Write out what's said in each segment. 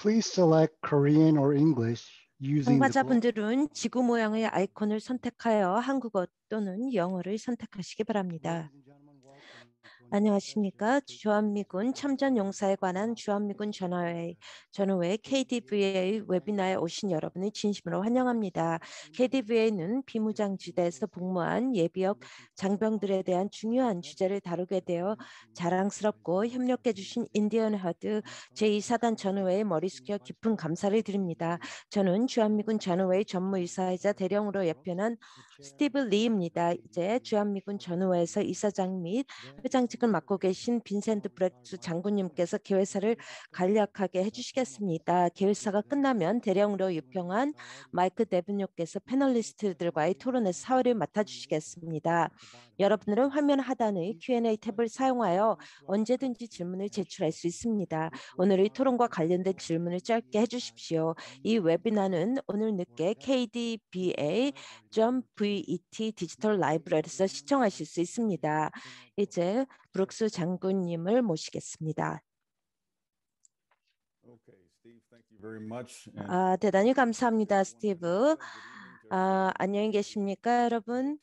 Please select Korean or English using 참가자분들은 지구 모양의 아이콘을 선택하여 한국어 또는 영어를 선택하시기 바랍니다. 안녕하십니까. 주한미군 참전 용사에 관한 주한미군 전화회, 전후회 KDVA 웨비나에 오신 여러분을 진심으로 환영합니다. KDVA는 비무장지대에서 복무한 예비역 장병들에 대한 중요한 주제를 다루게 되어 자랑스럽고 협력해 주신 인디언 허드 제2사단 전후회에 머리 숙여 깊은 감사를 드립니다. 저는 주한미군 전후회의 전무이사이자 대령으로 예편한 스티브 리입니다. 이제 주한미군 전후회에서 이사장 및 회장직 주식을 맡고 계신 빈센트 브렉스 장군님께서 계회사를 간략하게 해주시겠습니다. 계회사가 끝나면 대령으로 유평한 마이크 데브뇨께서 패널리스트들과의 토론에사회을 맡아주시겠습니다. 여러분들은 화면 하단의 Q&A 탭을 사용하여 언제든지 질문을 제출할 수 있습니다. 오늘의 토론과 관련된 질문을 짧게 해주십시오. 이 웨비나는 오늘 늦게 KDBA .vet 디지털 라이브러리에서 시청하실 수 있습니다. 이제 브룩스 장군님을 모시겠습니다. 아, 대단히 감사합니다, 스티브. 아, 안녕히 계십니까, 여러분?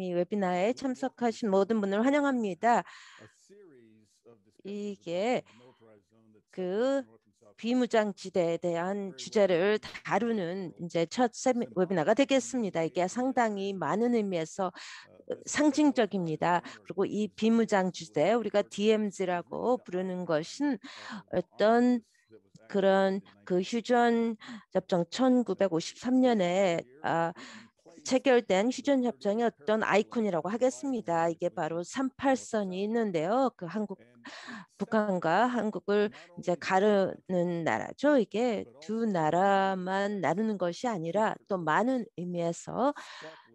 이 웨비나에 참석하신 모든 분을 환영합니다. 이게 그 비무장지대에 대한 주제를 다루는 이제 첫 세미, 웨비나가 되겠습니다. 이게 상당히 많은 의미에서 아, 상징적입니다. 그리고 이 비무장지대 우리가 DMZ라고 부르는 것은 어떤 그런 그 휴전 협정 1953년에 아, 체결된 휴전협정의 어떤 아이콘이라고 하겠습니다. 이게 바로 38선이 있는데요. 그 한국 북한과 한국을 이제 음. 가르는 나라죠. 이게 두 그렇죠. 나라만 나누는 것이 아니라 또 많은 의미에서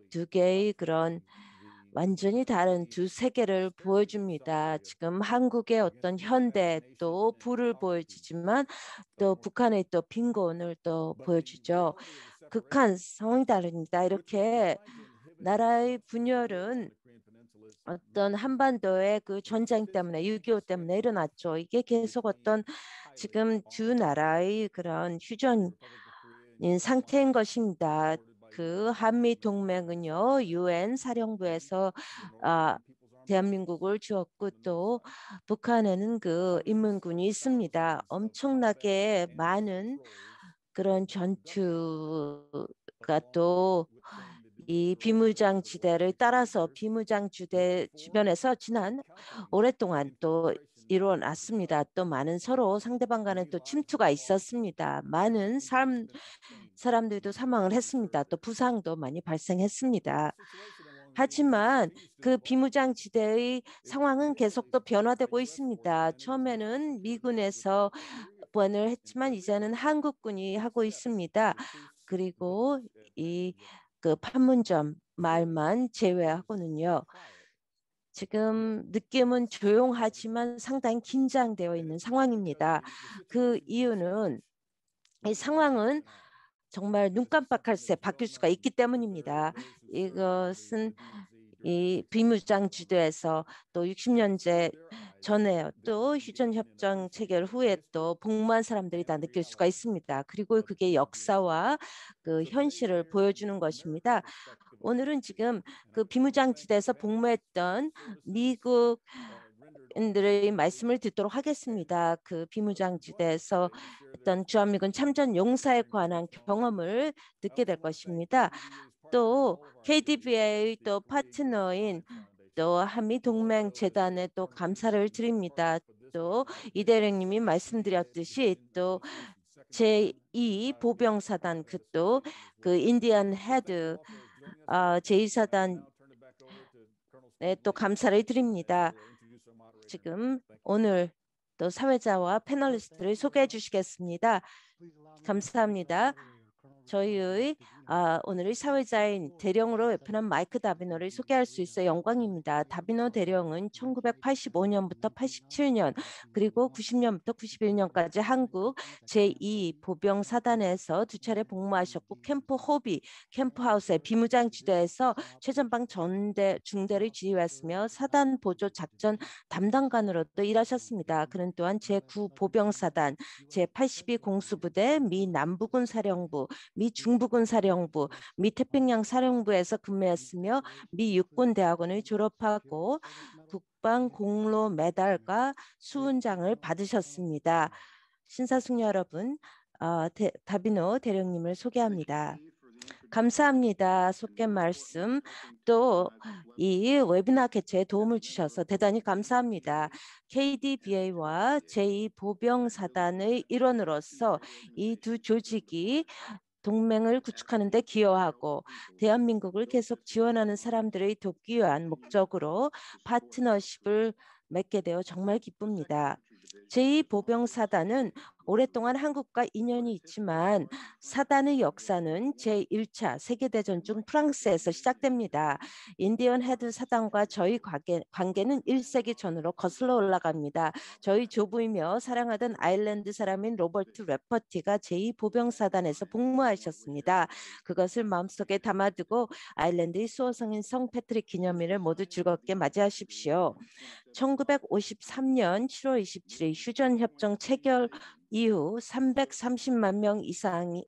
두 개의 그런 완전히 다른 두 세계를 보여줍니다. 지금 한국의 어떤 현대 또 불을 보여주지만 또 북한의 또 빈곤을 또 보여주죠. 극한 상황이 다릅니다. 이렇게 나라의 분열은 음. 어떤 한반도의 그 전쟁 네, 때문에 6.25 때문에 네. 일어났죠. 이게 계속 네. 어떤 지금 어, 두 나라의 그런 휴전인 그러니까 그 어, 상태인 어, 것입니다. 그 한미 동맹은요 유엔 사령부에서 아, 그 대한민국을 주었고 음. 또 북한에는 그 인민군이 있습니다. 엄청나게 많은 그런 전투가 또이 비무장 지대를 따라서 비무장 지대 주변에서 지난 오랫동안 또 이루어났습니다. 또 많은 서로 상대방 간에 또 침투가 있었습니다. 많은 사 사람들도 사망을 했습니다. 또 부상도 많이 발생했습니다. 하지만 그 비무장 지대의 상황은 계속 또 변화되고 있습니다. 처음에는 미군에서 번을 했지만 이제는 한국군이 하고 있습니다. 그리고 이그 판문점 말만 제외하고는요. 지금 느낌은 조용하지만 상당히 긴장되어 있는 상황입니다. 그 이유는 이 상황은 정말 눈 깜빡할 새 바뀔 수가 있기 때문입니다. 이것은 이 비무장 지대에서 또 60년째 전에 또 휴전 협정 체결 후에 또 복무한 사람들이 다 느낄 수가 있습니다. 그리고 그게 역사와 그 현실을 보여주는 것입니다. 오늘은 지금 그 비무장 지대에서 복무했던 미국 인들의 말씀을 듣도록 하겠습니다. 그 비무장지대에서 어떤 주한미군 참전 용사에 관한 경험을 듣게 될 것입니다. 또 KDB의 또 파트너인 또 한미 동맹 재단에 또 감사를 드립니다. 또 이대령님이 말씀드렸듯이 또 제2 보병사단 그또 그 인디언 헤드 어, 제2사단에 또 감사를 드립니다. 지금 오늘 또 사회자와 패널리스트를 소개해 주시겠습니다. 감사합니다. 저희의 아, 오늘의 사회자인 대령으로 외편한 마이크 다비노를 소개할 수 있어 영광입니다. 다비노 대령은 1985년부터 87년 그리고 90년부터 91년까지 한국 제2 보병 사단에서 두 차례 복무하셨고 캠프 호비 캠프하우스의 비무장 지대에서 최전방 전대 중대를 지휘했으며 사단 보조 작전 담당관으로도 일하셨습니다. 그는 또한 제9 보병 사단 제82 공수부대 미 남부군 사령부 미 중부군 사령 해양부, 미 태평양 사령부에서 근무했으며 미 육군 대학원을 졸업하고 국방 공로 메달과 수훈장을 받으셨습니다. 신사숙녀 여러분, 어, 데, 다비노 대령님을 소개합니다. 감사합니다. 속된 말씀 또 이 웨비나 개최에 도움을 주셔서 대단히 감사합니다. KDBA와 제2보병사단의 일원으로서 이 두 조직이 동맹을 구축하는 데 기여하고 대한민국을 계속 지원하는 사람들의 돕기 위한 목적으로 파트너십을 맺게 되어 정말 기쁩니다. 제2보병사단은 오랫동안 한국과 인연이 있지만 사단의 역사는 제1차 세계대전 중 프랑스에서 시작됩니다. 인디언 헤드 사단과 저희 관계, 는 1세기 전으로 거슬러 올라갑니다. 저희 조부이며 사랑하던 아일랜드 사람인 로버트 레퍼티가 제2보병사단에서 복무하셨습니다. 그것을 마음속에 담아두고 아일랜드의 수호성인 성 패트릭 기념일을 모두 즐겁게 맞이하십시오. 1953년 7월 27일 휴전협정 체결 이후 330만 명 이상의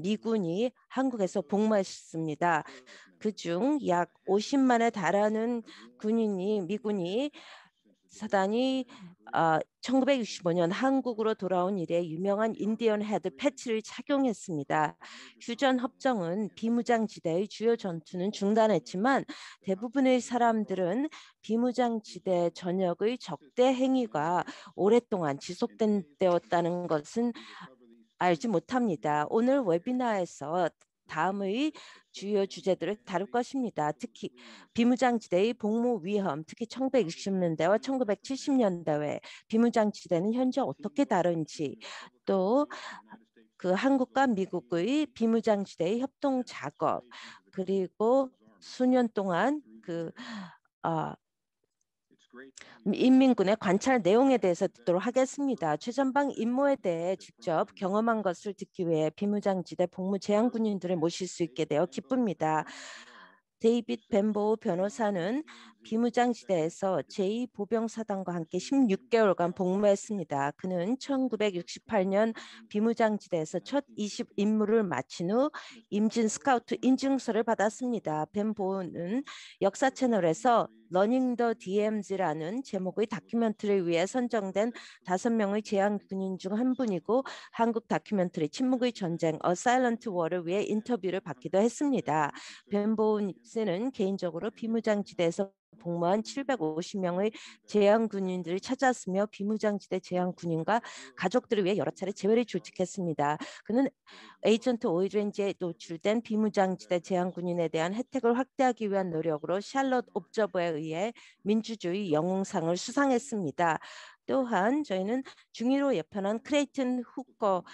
미군이 한국에서 복무했습니다. 그중 약 50만에 달하는 군인이 미군이 사단이 어, 1965년 아, 한국으로 돌아온 이래 유명한 인디언 헤드 패치를 착용했습니다. 휴전 협정은 비무장지대의 주요 전투는 중단했지만 대부분의 사람들은 비무장지대 전역의 적대 행위가 오랫동안 지속된 때였다는 것은 알지 못합니다. 오늘 웨비나에서 다음의 주요 주제들을 다룰 것입니다. 특히 비무장지대의 복무 위험, 특히 1960년대와 1970년대에 비무장지대는 현재 어떻게 다른지 또 그 한국과 미국의 비무장지대의 협동 작업 그리고 수년 동안 그 어, 인민군의 관찰 내용에 대해서 듣도록 하겠습니다. 최전방 임무에 대해 직접 경험한 것을 듣기 위해 비무장지대 복무 제한 군인들을 모실 수 있게 되어 기쁩니다. 데이빗 벤보우 변호사는 비무장지대에서 제2보병사단과 함께 16개월간 복무했습니다. 그는 1968년 비무장지대에서 첫 20임무를 마친 후 임진 스카우트 인증서를 받았습니다. 벤보은은 역사 채널에서 러닝 더 DMZ라는 제목의 다큐멘터리를 위해 선정된 다섯 명의 재향 군인 중 한 분이고 한국 다큐멘터리 침묵의 전쟁 어 Silent w 위해 인터뷰를 받기도 했습니다. 벤보은 씨는 개인적으로 비무장지대에서 복무한 750명의 재향 군인들을 찾았으며 비무장지대 재향 군인과 음. 가족들을 위해 여러 차례 재회를 조직했습니다. 그는 음. 에이전트 오이렌지에 노출된 비무장지대 네. 재향 군인에 대한 혜택을 확대하기 위한 노력으로 샬롯 옵저버에 의해 민주주의 영웅상을 수상했습니다. 또한 저희는 중위로 예편한 크레이튼 후커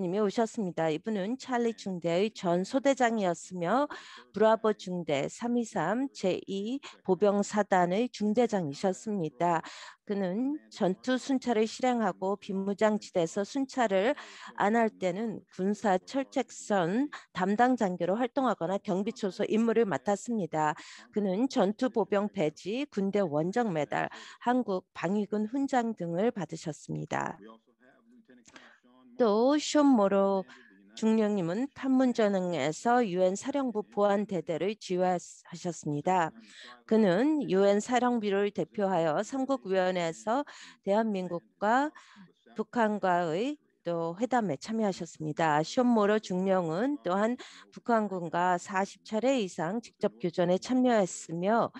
님이 오셨습니다. 이분은 찰리 중대의 전 소대장이었으며 브라보 중대 323 제2 보병사단의 중대장이셨습니다. 그는 전투 순찰을 실행하고 비무장지대에서 순찰을 안 할 때는 군사 철책선 담당 장교로 활동하거나 경비초소 임무를 맡았습니다. 그는 전투 보병 배지, 군대 원정 메달, 한국 방위군 훈장 등을 받으셨습니다. 또 쇼모로 중령님은 판문점에서 유엔 사령부 보안 대대를 지휘하셨습니다. 그는 유엔 사령비를 대표하여 삼국위원회에서 대한민국과 북한과의 또 회담에 참여하셨습니다. 쇼모로 중령은 또한 북한군과 40차례 이상 직접 교전에 참여했으며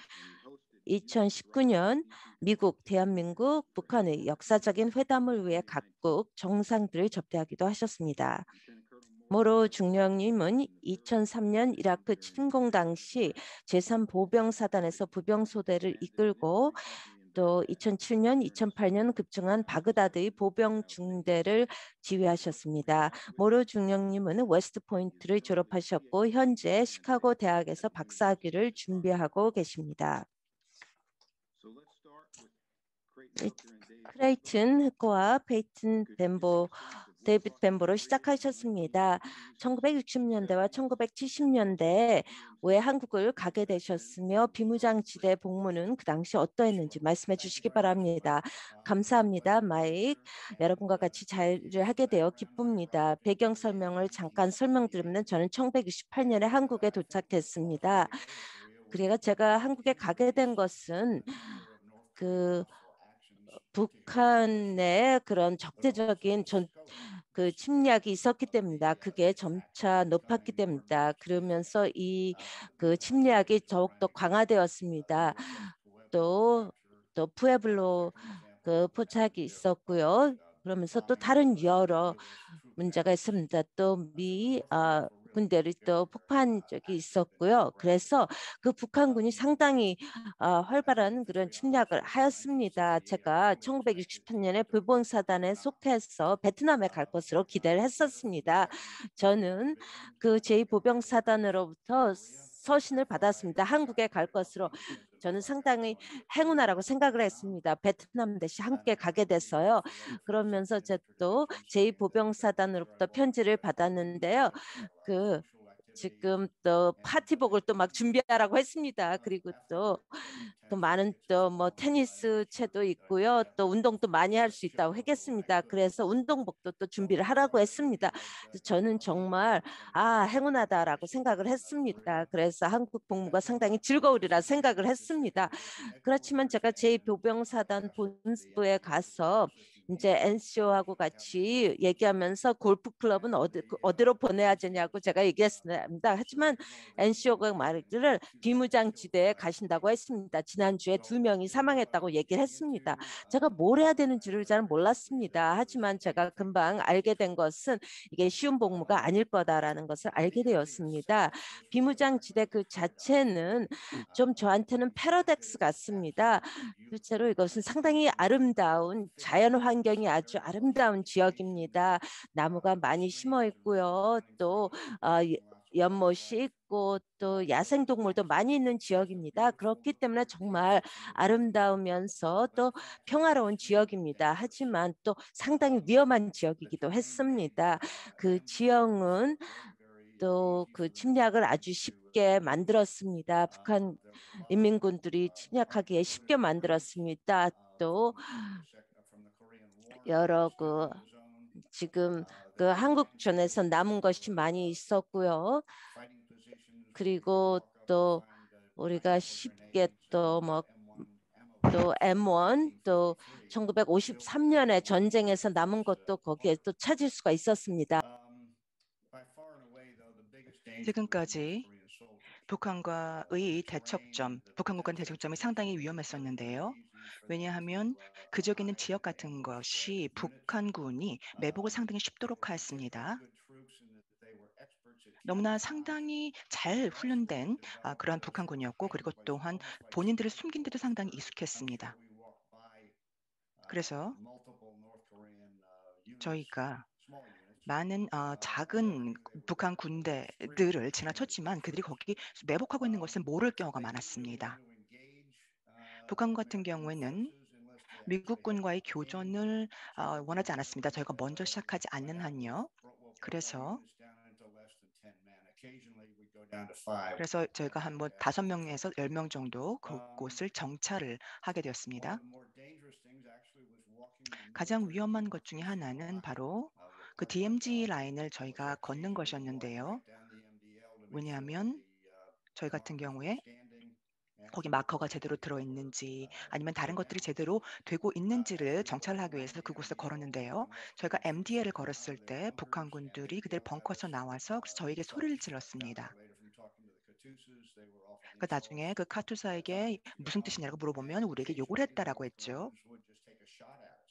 2019년 미국, 대한민국, 북한의 역사적인 회담을 위해 각국 정상들을 접대하기도 하셨습니다. 모로 중령님은 2003년 이라크 침공 당시 제3보병사단에서 부병소대를 이끌고 또 2007년, 2008년 급증한 바그다드의 보병 중대를 지휘하셨습니다. 모로 중령님은 웨스트포인트를 졸업하셨고 현재 시카고 대학에서 박사학위를 준비하고 계십니다. 크레이튼 흑고와 페이튼 벤보 데이비드 벤보로 시작하셨습니다. 1960년대와 1970년대 왜 한국을 가게 되셨으며 비무장지대 복무는 그 당시 어떠했는지 말씀해 주시기 바랍니다. 감사합니다. 마이크 여러분과 같이 자리를 하게 되어 기쁩니다. 배경 설명을 잠깐 설명드리면 저는 1968년에 한국에 도착했습니다. 그래서 제가 한국에 가게 된 것은 그 북한의 그런 적대적인 전, 그 침략이 있었기 때문이다. 그게 점차 높았기 때문이다. 그러면서 이 그 침략이 더욱더 강화되었습니다. 또, 또 푸에블로 그 포착이 있었고요. 그러면서 또 다른 여러 문제가 있습니다. 또 미, 아, 군대를 또 폭파한 적이 있었고요. 그래서 그 북한군이 상당히 어, 활발한 그런 침략을 하였습니다. 제가 1968년에 불본사단에 속해서 베트남에 갈 것으로 기대를 했었습니다. 저는 그 제2보병사단으로부터 서신을 받았습니다. 한국에 갈 것으로 저는 상당히 행운아라고 생각을 했습니다. 베트남 대신 함께 가게 됐어요. 그러면서 제또 제2보병사단으로부터 편지를 받았는데요. 그 네. 지금 또 네. 파티복을 또 막 준비하라고 했습니다. 그리고 또 또 많은 또 뭐 테니스 채도 있고요. 네. 또 운동도 많이 할 수 있다고 했겠습니다. 그래서 운동복도 또 준비를 하라고 했습니다. 저는 정말 아 행운하다라고 생각을 했습니다. 아. 그래서 한국 복무가 상당히 즐거우리라 생각을 했습니다. 그렇지만 제가 제 보병사단 본부에 가서 이제 엔쇼하고 같이 얘기하면서 골프 클럽은 어디, 그 어디로 보내야 되냐고 제가 얘기했습니다. 하지만 엔쇼가 말기를 비무장지대에 가신다고 했습니다. 지난주에 두 명이 사망했다고 얘기를 했습니다. 제가 뭘 해야 되는지를 잘 몰랐습니다. 하지만 제가 금방 알게 된 것은 이게 쉬운 복무가 아닐 거다라는 것을 알게 되었습니다. 비무장지대 그 자체는 좀 저한테는 패러덱스 같습니다. 실제로 이것은 상당히 아름다운 자연 환경 환경이 아주 아름다운 지역입니다. 나무가 많이 심어 있고요. 또 어, 연못이 있고 또 야생동물도 많이 있는 지역입니다. 그렇기 때문에 정말 아름다우면서 또 평화로운 지역입니다. 하지만 또 상당히 위험한 지역이기도 했습니다. 그 지형은 또 그 침략을 아주 쉽게 만들었습니다. 북한 인민군들이 침략하기에 쉽게 만들었습니다. 또 여러 그 지금 그 한국전에서 남은 것이 많이 있었고요. 그리고 또 우리가 쉽게 또 뭐또 또 M1 뭐 또 1953년에 전쟁에서 남은 것도 거기에 또 찾을 수가 있었습니다. 지금까지 북한과의 대척점, 북한국간 대척점이 상당히 위험했었는데요. 왜냐하면 그지역 있는 지역 같은 것이 북한군이 매복을 상당히 쉽도록 하였습니다. 너무나 상당히 잘 훈련된 아, 그러한 북한군이었고 그리고 또한 본인들을 숨긴 데도 상당히 익숙했습니다. 그래서 저희가 많은 어, 작은 북한 군대들을 지나쳤지만 그들이 거기 매복하고 있는 것은 모를 경우가 많았습니다. 북한 같은 경우에는 미국군과의 교전을 어, 원하지 않았습니다. 저희가 먼저 시작하지 않는 한요. 그래서 그래서 저희가 한뭐 다섯 명에서 열 명 정도 그곳을 정찰을 하게 되었습니다. 가장 위험한 것 중에 하나는 바로 그 DMZ 라인을 저희가 걷는 것이었는데요. 왜냐하면 저희 같은 경우에 거기 마커가 제대로 들어있는지 아니면 다른 네. 것들이 제대로 되고 있는지를 정찰하기 위해서 그곳을 걸었는데요. 저희가 MDL을 걸었을 때 북한군들이 그들 벙커에서 나와서 저에게 소리를 질렀습니다. 그 나중에 그 카투사에게 무슨 뜻이냐고 물어보면 우리에게 욕을 했다라고 했죠.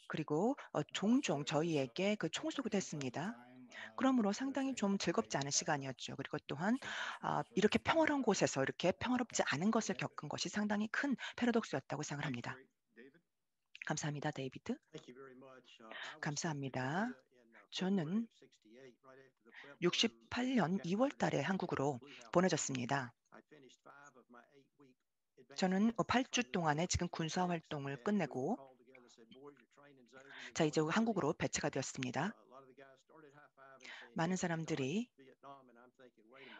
그리고 어, 종종 저희에게 그 총소도 했습니다. 어. 그러므로 상당히 좀 즐겁지 않은 시간이었죠. 그리고 또한 아, 이렇게 평화로운 곳에서 이렇게 평화롭지 않은 것을 겪은 것이 상당히 큰 패러독스였다고 생각합니다. 감사합니다, 데이비드. Uh, 감사합니다. Uh, 저는 68년 2월 달에 한국으로 보내졌습니다. 저는 8주 동안에 지금 군사 활동을 끝내고 자 이제 한국으로 배치가 되었습니다. Uh, 많은 사람들이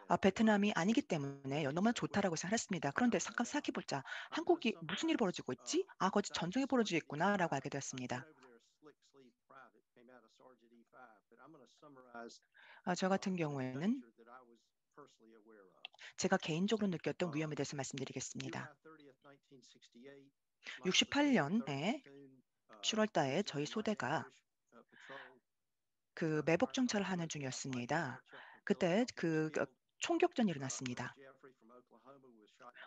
아, 베트남이 아니기 때문에 너무나 좋다라고 생각했습니다. 그런데 잠깐 생각해보자. 한국이 무슨 일이 벌어지고 있지? 아, 거기 uh, 전쟁이 벌어지고 있구나라고 알게 되었습니다. E 아, 저 같은 경우에는 제가 개인적으로 느꼈던 um, 위험에 대해서 말씀드리겠습니다. 68년에 7월달에 uh, 저희 소대가 그 매복 정찰을 하는 중이었습니다. 그때 그 어, 총격전이 일어났습니다.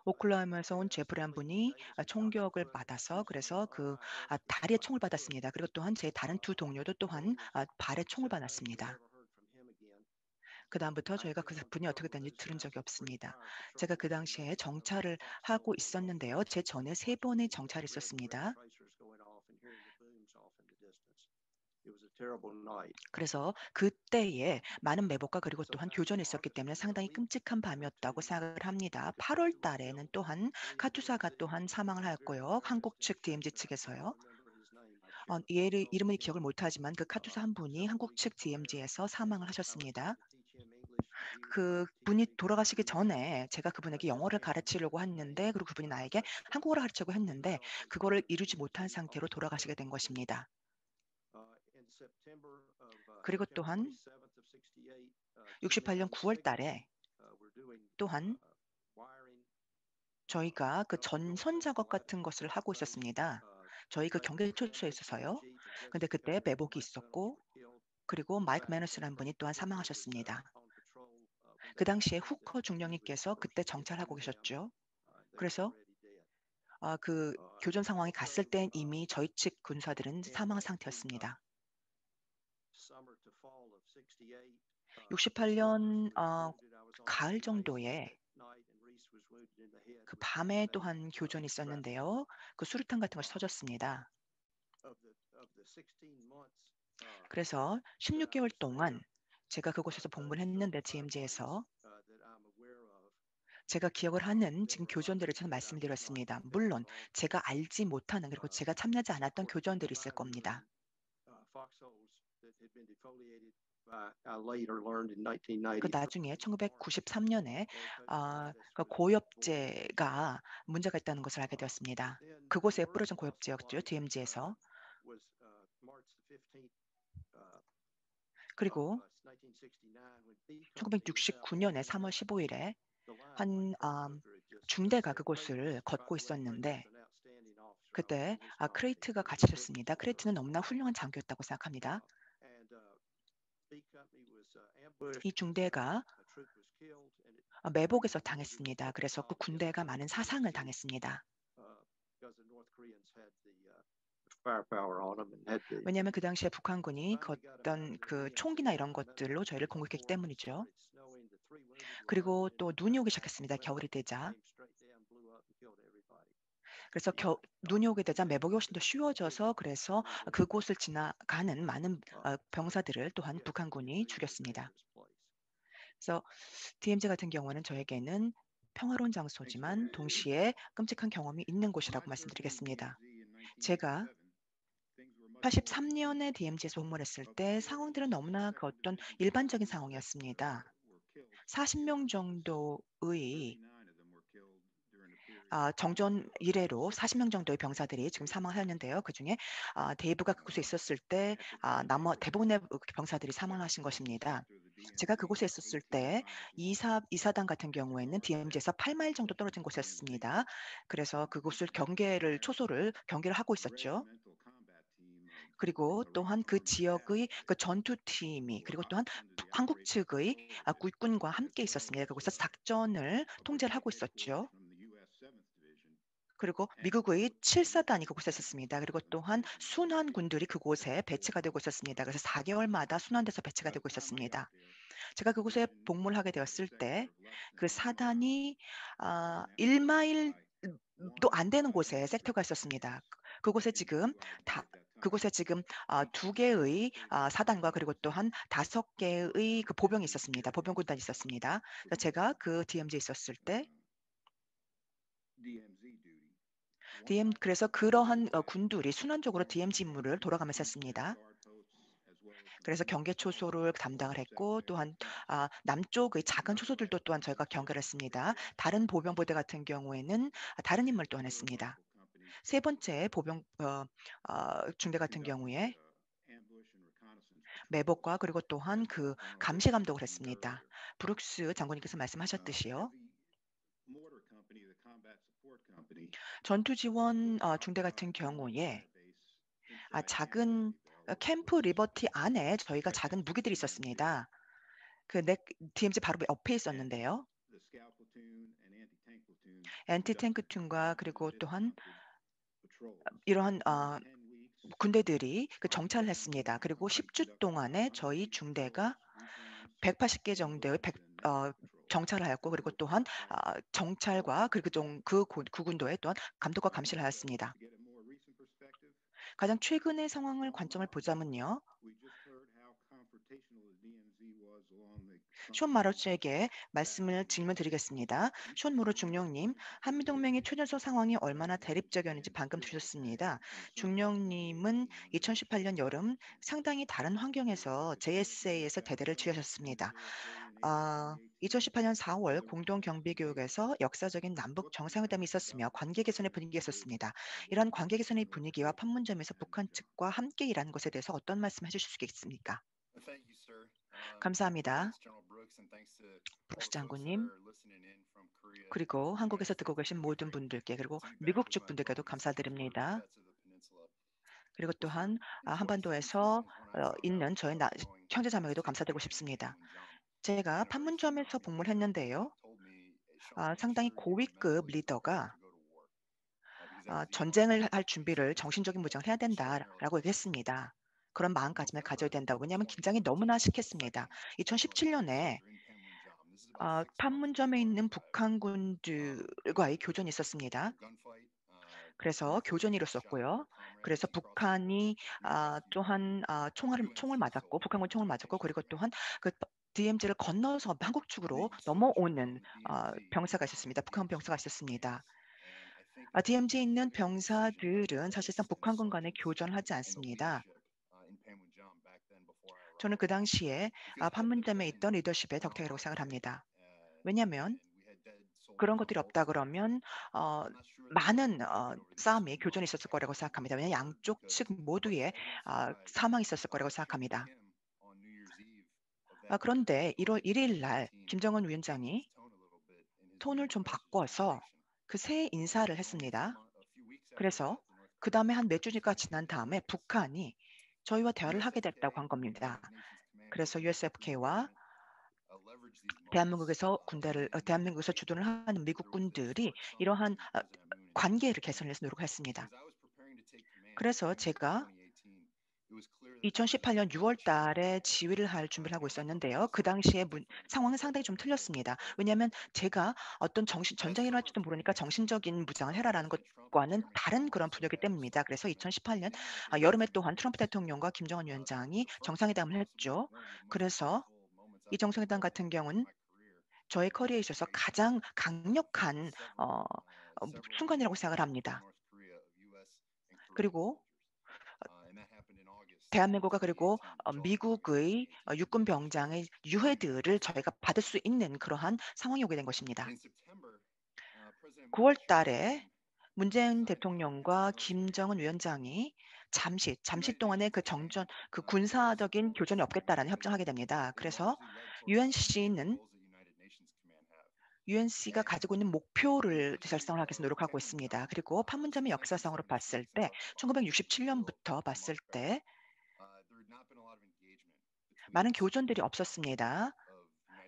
오클라호마에서 온 제프리 한 분이 아, 총격을 받아서 그래서 그 아, 다리에 총을 받았습니다. 그리고 또한 제 다른 두 동료도 또한 아, 발에 총을 받았습니다. 그 다음부터 저희가 그 분이 어떻게 됐는지 들은 적이 없습니다. 제가 그 당시에 정찰을 하고 있었는데요. 제 전에 세 번의 정찰이 있었습니다. 그래서 그때에 많은 매복과 그리고 또한 교전이 있었기 때문에 상당히 끔찍한 밤이었다고 생각을 합니다. 8월 달에는 또한 카투사가 또한 사망을 하였고요. 한국 측 DMZ 측에서요. 어, 얘를 이름을 기억을 못하지만 그 uh, 카투사 한 분이 한국 측 DMZ에서 사망을 하셨습니다. 그 분이 돌아가시기 전에 제가 그분에게 영어를 가르치려고 했는데 그리고 그분이 나에게 한국어를 가르치려고 했는데 그거를 이루지 못한 상태로 돌아가시게 된 것입니다. Uh, 그리고 또한 68년 uh, 9월 달에 uh, 또한 저희가 그 전선 작업 같은 것을 하고 있었습니다. 저희 그 경계 초소에 있어서요. 근데 그때 매복이 있었고 그리고 마이크 매너스라는 분이 또한 사망하셨습니다. 그 당시에 후커 중령님께서 그때 정찰하고 계셨죠. 그래서 아, 그 교전 상황이 갔을 땐 이미 저희 측 군사들은 사망 상태였습니다. 68년 어, 가을 정도에 그 밤에 또한 교전이 있었는데요. 그 수류탄 같은 것이 터졌습니다. 그래서 16개월 동안 제가 그곳에서 복무 했는데 GMG에서 제가 기억을 하는 지금 교전들을 저는 말씀드렸습니다. 물론 제가 알지 못하는 그리고 제가 참여하지 않았던 교전들이 있을 겁니다. 그 나중에 1993년에 어, 아, 그 고엽제가 문제가 있다는 것을 알게 되었습니다. 그곳에 뿌려진 고엽제였죠, DMZ에서. 그리고 1969년에 3월 15일에 한 어, 중대가 그곳을 걷고 있었는데 그때 아, 크레이트가 갇히셨습니다. 크레이트는 너무나 훌륭한 장교였다고 생각합니다. Uh, 이 중대가 uh, 어, 매복에서 당했습니다. 그래서 그 군대가 많은 사상을 당했습니다. Uh, 왜냐하면 그 당시에 북한군이 그 어떤 그 총기나 이런 것들로 저희를 공격했기 때문이죠. 그리고 또 눈이 오기 시작했습니다. 겨울이 되자 그래서 겨, 눈이 오게 되자 매복이 훨씬 더 쉬워져서 그래서 그곳을 지나가는 많은 어, 병사들을 또한 북한군이 죽였습니다. 그래서 DMZ 같은 경우는 저에게는 평화로운 장소지만 동시에 끔찍한 경험이 있는 곳이라고 말씀드리겠습니다. 제가 83년에 DMZ에서 공무했을 때 상황들은 너무나 그 어떤 일반적인 상황이었습니다. 40명 정도의 어, 정전 이래로 40명 정도의 병사들이 지금 사망하였는데요. 그 중에 데이브가 어, 그곳에 있었을 때 아, 나머 대부분의 병사들이 사망하신 것입니다. 제가 그곳에 있었을 때 이사 이사단 같은 경우에는 DMZ에서 8마일 정도 떨어진 곳이었습니다. 그래서 그곳을 경계를 초소를 경계를 하고 있었죠. 그리고 또한 그 지역의 그 전투팀이 그리고 또한 한국 측의 아, 국군과 함께 있었습니다. 그곳에서 작전을 통제를 하고 있었죠. 그리고 네. 미국의 7사단이 그곳에 있었습니다. 그리고 또한 순환군들이 그곳에 배치가 되고 있었습니다. 그래서 4개월마다 순환돼서 배치가 되고 있었습니다. 제가 그곳에 복무를 하게 되었을 때 그 사단이 아, 1마일도 안 되는 곳에 섹터가 있었습니다. 그곳에 지금 다 그곳에 지금 아, 두 개의 아, 사단과 그리고 또한 다섯 개의 그 보병이 있었습니다. 보병 군단이 있었습니다. 제가 그 d m z 있었을 때 DM 그래서 그러한 어, 군들이 순환적으로 DM 직무를 돌아가면서 했습니다. 그래서 경계 초소를 담당을 했고 또한 아, 남쪽의 작은 초소들도 또한 저희가 경계를 했습니다. 다른 보병 부대 같은 경우에는 아, 다른 인물 또한 했습니다. 세 번째 보병 어, 어, 중대 같은 경우에 매복과 그리고 또한 그 감시 감독을 했습니다. 브룩스 장군님께서 말씀하셨듯이요. 전투 지원 어, 어, 중대 같은 어, 경우에 아, 작은 캠프 리버티 안에 저희가 작은 무기들이 있었습니다. 그 넥, DMZ 바로 그 옆에 네. 있었는데요. 엔티 탱크 툰과 그리고 또한 이러한 어, 군대들이 그 정찰을 했습니다. 그리고 10주 동안에 저희 중대가 180개 정도의 100, 어, 정찰을 하였고 그리고 또한 아, 정찰과 그리고 좀그 구군도에 또한 감독과 감시를 하였습니다. 가장 최근의 상황을 관점을 보자면요. 쇼 마로츠에게 말씀을 질문드리겠습니다. 쇼 모로 중령님, 한미동맹의 최전소 상황이 얼마나 대립적이었는지 방금 들으셨습니다. 중령님은 2018년 여름 상당히 다른 환경에서 JSA에서 대대를 치으셨습니다 어, 아, 2018년 4월 공동 경비 교육에서 역사적인 남북 정상회담이 있었으며 관계 개선의 분위기였었습니다 이런 관계 개선의 분위기와 판문점에서 북한 측과 함께 일하는 것에 대해서 어떤 말씀 해주실 수 있겠습니까? Uh, 감사합니다. 부룩 장군님 그리고 한국에서 듣고 계신 모든 분들께 그리고 미국 측 분들께도 감사드립니다. 그리고 또한 아, 한반도에서 있는 저희 나, 형제자매에도 감사드리고 싶습니다. 제가 판문점에서 복무를 했는데요. 아, 상당히 고위급 리더가 아, 전쟁을 할 준비를 정신적인 무장을 해야 된다라고 얘기했습니다. 그런 마음가짐을 가져야 된다고. 왜냐하면 긴장이 너무나 식했습니다. 2017년에 아, 판문점에 있는 북한군들과의 교전이 있었습니다. 그래서 교전이 일었었고요. 그래서 북한이 아, 또한 아, 총알을, 총을 맞았고 북한군 총을 맞았고 그리고 또한 그 DMZ를 건너서 한국 네, 측으로 넘어오는 어, 병사가 있었습니다. 북한 병사가 있었습니다. DMZ에 아, 있는 병사들은 사실상 북한군 간에 교전 하지 않습니다. Uh, 저는 그 당시에 아, 판문점에 있던 리더십의 덕택이라고 생각을 합니다. 왜냐하면 그런 것들이 없다 그러면 어, 많은 어, 싸움이 교전이 있었을 거라고 생각합니다. 왜냐하면 양쪽 측 모두의 어, 사망이 있었을 거라고 생각합니다. 아, 그런데 1월 1일 날 김정은 위원장이 톤을 좀 바꿔서 그 새해 인사를 했습니다. 그래서 그 다음에 한 몇 주니까 지난 다음에 북한이 저희와 대화를 하게 됐다고 한 겁니다. 그래서 USFK와 uh, 대한민국에서 군대를 어, 대한민국에서 주둔을 하는 미국 군들이 이러한 어, 관계를 개선해서 노력했습니다. 그래서 제가 2018년 6월 달에 지휘를 할 준비를 하고 있었는데요. 그 당시에 문, 상황은 상당히 좀 틀렸습니다. 왜냐하면 제가 어떤 정신, 전쟁이 일어날지도 모르니까 정신적인 무장을 해라라는 것과는 다른 그런 분야이기 때문입니다. 그래서 2018년 아, 여름에 또 한 트럼프 대통령과 김정은 위원장이 정상회담을 했죠. 그래서 이 정상회담 같은 경우는 저의 커리어에 있어서 가장 강력한 어, 어 순간이라고 생각을 합니다. 그리고 대한민국과 그리고 그렇죠. 어, 미국의 어, 육군 병장의 유해들을 저희가 받을 수 있는 그러한 상황이 오게 된 것입니다. 9월 uh, 달에 문재인 대통령과 김정은 위원장이 잠시 잠시 동안에그 정전 그 군사적인 교전이 없겠다라는 협정하게 됩니다. 그래서 UNC는 UNC가 가지고 있는 목표를 달성 하기 위해서 노력하고 있습니다. 그리고 판문점의 역사상으로 봤을 때 1967년부터 봤을 때 많은 교전들이 없었습니다.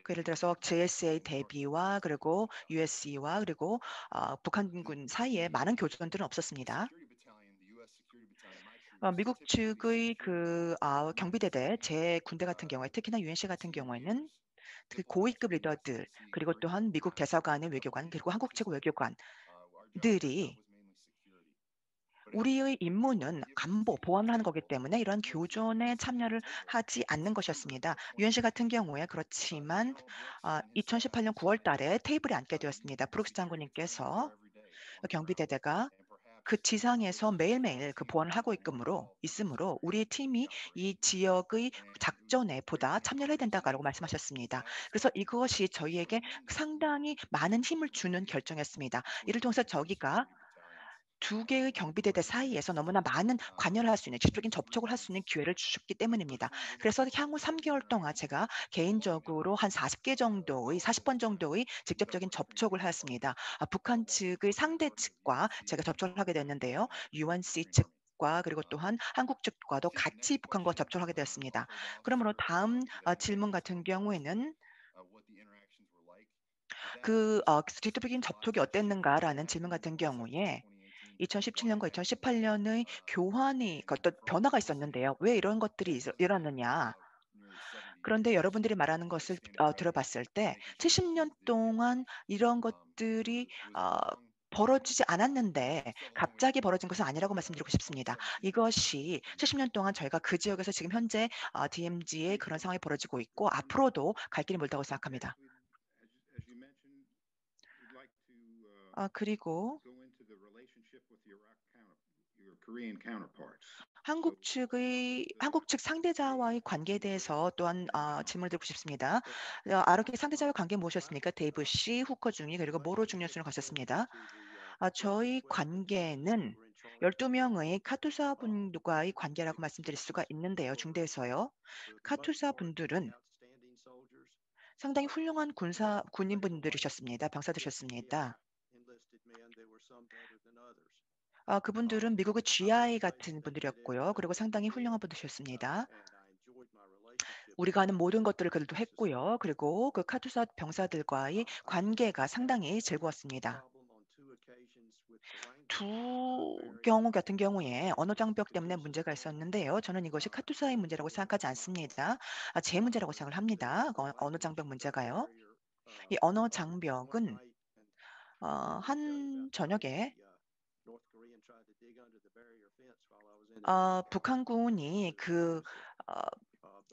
예를 들어서 JSA 대비와 그리고 USC와 그리고 어, 북한군 사이에 많은 교전들은 없었습니다. 어, 미국 측의 그 아, 경비대대 제 군대 같은 경우에 특히나 UNC 같은 경우에는 그 고위급 리더들 그리고 또한 미국 대사관의 외교관 그리고 한국 측 외교관들이 우리의 임무는 안보, 보완을 하는 거기 때문에 이러한 교전에 참여를 하지 않는 것이었습니다. 유엔씨 같은 경우에 그렇지만 2018년 어, 9월 달에 테이블에 앉게 되었습니다. 브룩스 장군님께서 경비대대가 그 지상에서 매일매일 그 보완을 하고 있음으로 있으므로 우리 팀이 이 지역의 작전에 보다 참여를 해야 된다고 말씀하셨습니다. 그래서 이것이 저희에게 상당히 많은 힘을 주는 결정이었습니다. 이를 통해서 저기가 두 개의 경비대대 사이에서 너무나 많은 아. 관여를 할수 있는 직접적인 접촉을 할 수 있는 기회를 주셨기 때문입니다. 아. 그래서 향후 3개월 동안 제가 개인적으로 한 40개 정도의 40번 정도의 직접적인 접촉을 하였습니다. 아, 북한 측의 상대 측과 제가 접촉을 하게 됐는데요. UNC 측 그리고 또한 한국 측과도 같이 북한과 접촉하게 되었습니다. 그러므로 다음 어, 질문 같은 경우에는 그 어, 직접적인 접촉이 어땠는가라는 질문 같은 경우에 2017년과 2018년의 교환이 그 어떤 변화가 있었는데요. 왜 이런 것들이 일어났느냐? 그런데 여러분들이 말하는 것을 어, 들어봤을 때 70년 동안 이런 것들이 어, 벌어지지 않았는데 갑자기 벌어진 것은 아니라고 말씀드리고 싶습니다. 이것이 70년 동안 저희가 그 지역에서 지금 현재 어, DMZ의 그런 상황이 벌어지고 있고 앞으로도 갈 길이 멀다고 생각합니다. Uh, 아, 그리고 한국 측의 uh, 한국 측 상대자와의 관계에 mm-hmm. 대해서 또한 아, 질문을 드리고 싶습니다. 어, 아르키 상대자와의 관계 무엇이었습니까? 데이브 씨, 후커 중위 그리고 모로 중년수로 가셨습니다. Uh, 아, 저희 관계는 12명의 카투사 분과의 들 관계라고 말씀드릴 수가 있는데요. 중대에서요. 카투사 분들은 상당히 훌륭한 군사 군인분들이셨습니다. 병사들이셨습니다. 아, 그분들은 미국의 GI 같은 분들이었고요. 그리고 상당히 훌륭한 분들이셨습니다. 우리가 하는 모든 것들을 그들도 했고요. 그리고 그 카투사 병사들과의 관계가 상당히 즐거웠습니다. 두 경우 같은 경우에 언어 장벽 때문에 문제가 있었는데요. 저는 이것이 카투사의 문제라고 생각하지 않습니다. 아, 제 문제라고 생각을 합니다. 어, 언어 장벽 문제가요. 이 언어 장벽은 어, 한 저녁에 어, 북한군이 그, 어, 아,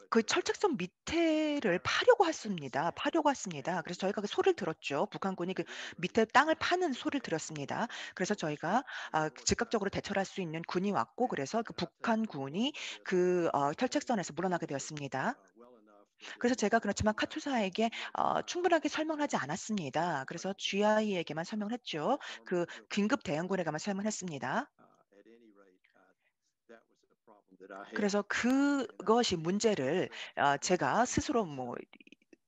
그 철책선 밑에를 파려고 했습니다. 파려고 했습니다. 그래서 저희가 그 소리를 들었죠. 북한군이 그 밑에 땅을 파는 소리를 들었습니다. 그래서 저희가 아, 즉각적으로 대처할 수 있는 군이 왔고 그래서 그 북한군이 그 어, 철책선에서 물러나게 되었습니다. 그래서 제가 그렇지만 카투사에게 어, 충분하게 설명하지 않았습니다. 그래서 GI에게만 설명을 했죠. 그 긴급 대응군에가만설명 했습니다. 그래서 그것이 문제를 어, 제가 스스로 뭐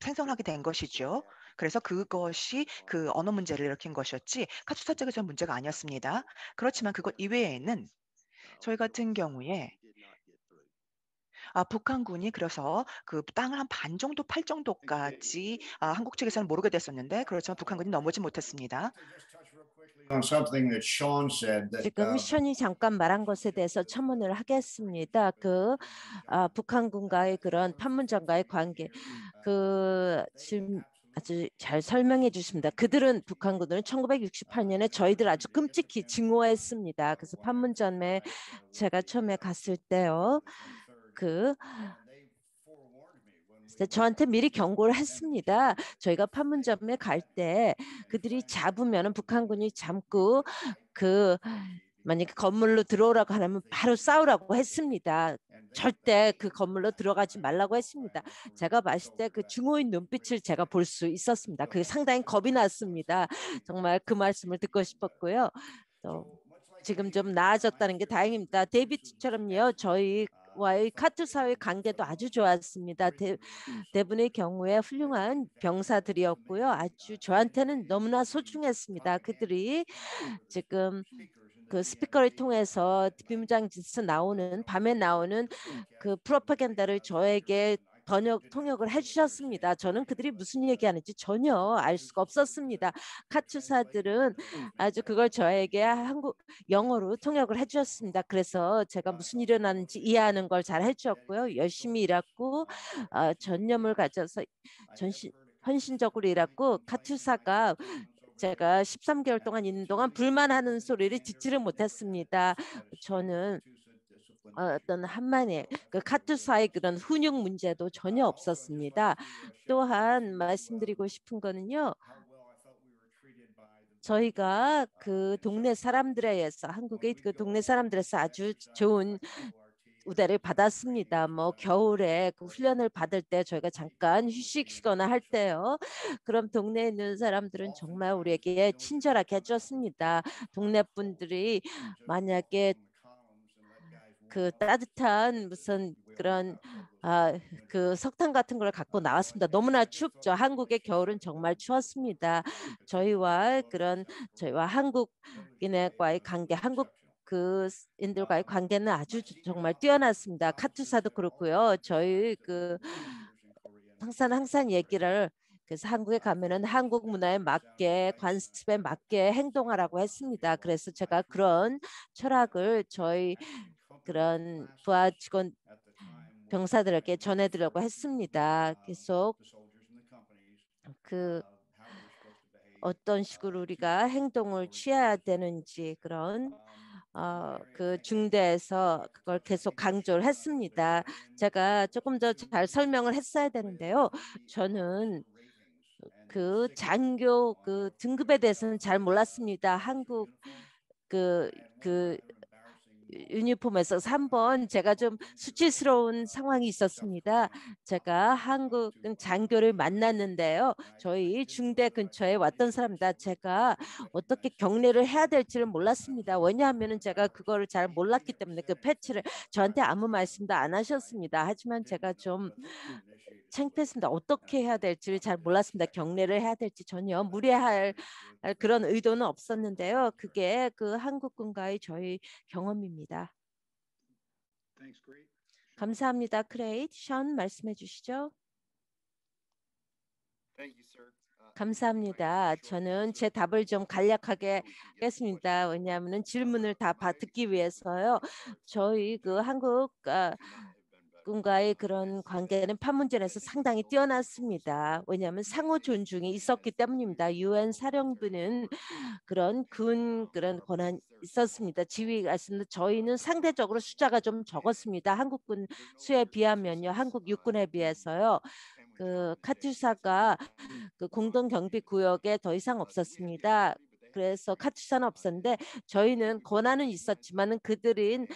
생성하게 된 것이죠. 그래서 그것이 그 언어 문제를 일으킨 것이었지 카투사 측에서 문제가 아니었습니다. 그렇지만 그것 이외에는 저희 같은 경우에 아, 북한군이 그래서 그 땅을 한 반 정도 팔 정도까지 네. 아, 한국 측에서는 모르게 됐었는데 그렇지만 북한군이 넘어지 못했습니다. 지금 션이 um, 잠깐 말한 것에 대해서 첨언을 하겠습니다. 그 아, 북한군과의 그런 판문점과의 관계 그 지금 아주 잘 설명해 주십니다. 그들은 북한군은 1968년에 저희들 아주 끔찍히 증오했습니다. 그래서 판문점에 제가 처음에 갔을 때요. 그 저한테 미리 경고를 했습니다. 저희가 판문점에 갈 때 그들이 잡으면 북한군이 잡고 그 만약에 건물로 들어오라고 하면 바로 싸우라고 했습니다. 절대 그 건물로 들어가지 말라고 했습니다. 제가 봤을 때 그 중호인 눈빛을 제가 볼 수 있었습니다. 그게 상당히 겁이 났습니다. 정말 그 말씀을 듣고 싶었고요. 또 지금 좀 나아졌다는 게 다행입니다. 데이비트처럼요 저희 와의 카트사회 관계도 아주 좋았습니다. 대, 대부분의 경우에 훌륭한 병사들이었고요. 아주 저한테는 너무나 소중했습니다. 그들이 지금 그 스피커를 통해서 비무장 진스 나오는 밤에 나오는 그 프로파간다를 저에게 번역 통역을 해주셨습니다. 저는 그들이 무슨 얘기하는지 전혀 알 수가 없었습니다. 카투사들은 아주 그걸 저에게 한국 영어로 통역을 해주셨습니다. 그래서 제가 무슨 일어나는지 이해하는 걸 잘 해주셨고요. 열심히 일했고 어, 전념을 가져서 전신 헌신적으로 일했고 카투사가 제가 13개월 동안 있는 동안 불만하는 소리를 듣지를 못했습니다. 저는 어, 어떤 한만의 그카투 사의 그런 훈육 문제도 전혀 아, 어, 예. 없었습니다. 그 또한 말씀드리고 싶은 거는요. 저희가 그 아, 네. 동네 사람들에 의해서 한국의 그 동네 사람들에서 아주 좋은 우대를 받았습니다. 뭐 겨울에 그 훈련을 받을 때 저희가 잠깐 휴식시거나 할 때요. 그럼 동네에 있는 사람들은 정말 우리에게 친절하게 해줬습니다. 동네 분들이 만약에 그 따뜻한 무슨 그런 아, 그 석탄 같은 걸 갖고 나왔습니다. 너무나 춥죠. 한국의 겨울은 정말 추웠습니다. 저희와 그런 저희와 한국인과의 관계, 한국 그 인들과의 관계는 아주 정말 뛰어났습니다. 카투사도 그렇고요. 저희 그 항상 항상 얘기를 그래서 한국에 가면은 한국 문화에 맞게 관습에 맞게 행동하라고 했습니다. 그래서 제가 그런 철학을 저희 그런 부하 직원 병사들에게 전해드리려고 했습니다. 계속 그 어떤 식으로 우리가 행동을 취해야 되는지 그런 어, 그 중대에서 그걸 계속 강조를 했습니다. 제가 조금 더 잘 설명을 했어야 되는데요. 저는 그 장교 그 등급에 대해서는 잘 몰랐습니다. 한국 그, 그 유니폼에서 3번 제가 좀 수치스러운 상황이 있었습니다. 제가 한국 장교를 만났는데요. 저희 중대 근처에 왔던 사람이다. 제가 어떻게 경례를 해야 될지를 몰랐습니다. 왜냐하면 제가 그거를 잘 몰랐기 때문에 그 패치를 저한테 아무 말씀도 안 하셨습니다. 하지만 제가 좀 창피했습니다. 어떻게 해야 될지를 잘 몰랐습니다. 경례를 해야 될지 전혀 무례할 그런 의도는 없었는데요. 그게 그 한국군과의 저희 경험입니다. 바랍니다. 감사합니다. 크레이트. 션 말씀해 주시죠. Uh, 감사합니다. 저는 제 답을 좀 간략하게 하겠습니다. 왜냐하면 uh, 질문을 다 듣기 위해서요. 저희 그 한국 어, 군과의 그런 관계는 판문점에서 상당히 뛰어났습니다. 왜냐하면 상호 존중이 있었기 때문입니다. 유엔 사령부는 그런 군 그런 권한 있었습니다. 지위가 습니다 저희는 상대적으로 숫자가 좀 적었습니다. 한국군 수에 비하면요, 한국 육군에 비해서요. 그 카투사가 그 공동 경비 구역에 더 이상 없었습니다. 그래서 카투 사는없었는데 저희는 권한은 있었지만 그들인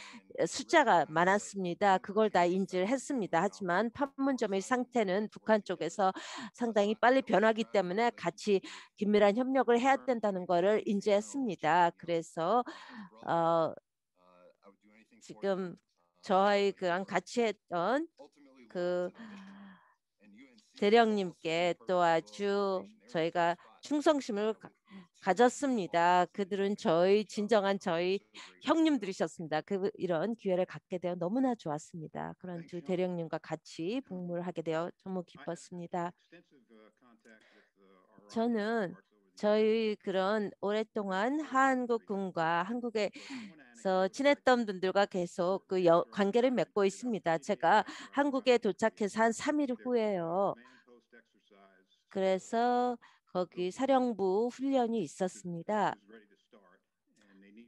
숫자가 많았습니다. 그걸 다 인지를 했습니다. 하지만 판문점의 상태는 북한 쪽에서 상당히 빨리 변하기 때문에 같이 긴밀한 협력을 해야 된다는 것을 인지했습니다. 그래서 어, 지금 저희 그랑 같이 했던 그 대령님께 또 아주 저희가 충성심을 가졌습니다. 그들은 저희 진정한 저희 형님들이셨습니다. 그 이런 기회를 갖게 되어 너무나 좋았습니다. 그런 두 대령님과 같이 복무하게 를 되어 너무 기뻤습니다. Uh, uh, 저는 저희 그런 오랫동안 한국군과 한국에서 친했던 분들과 계속 그 여, 관계를 맺고 있습니다. 제가 한국에 도착해서 한 3일 후에요. 그래서 거기 사령부 훈련이 있었습니다.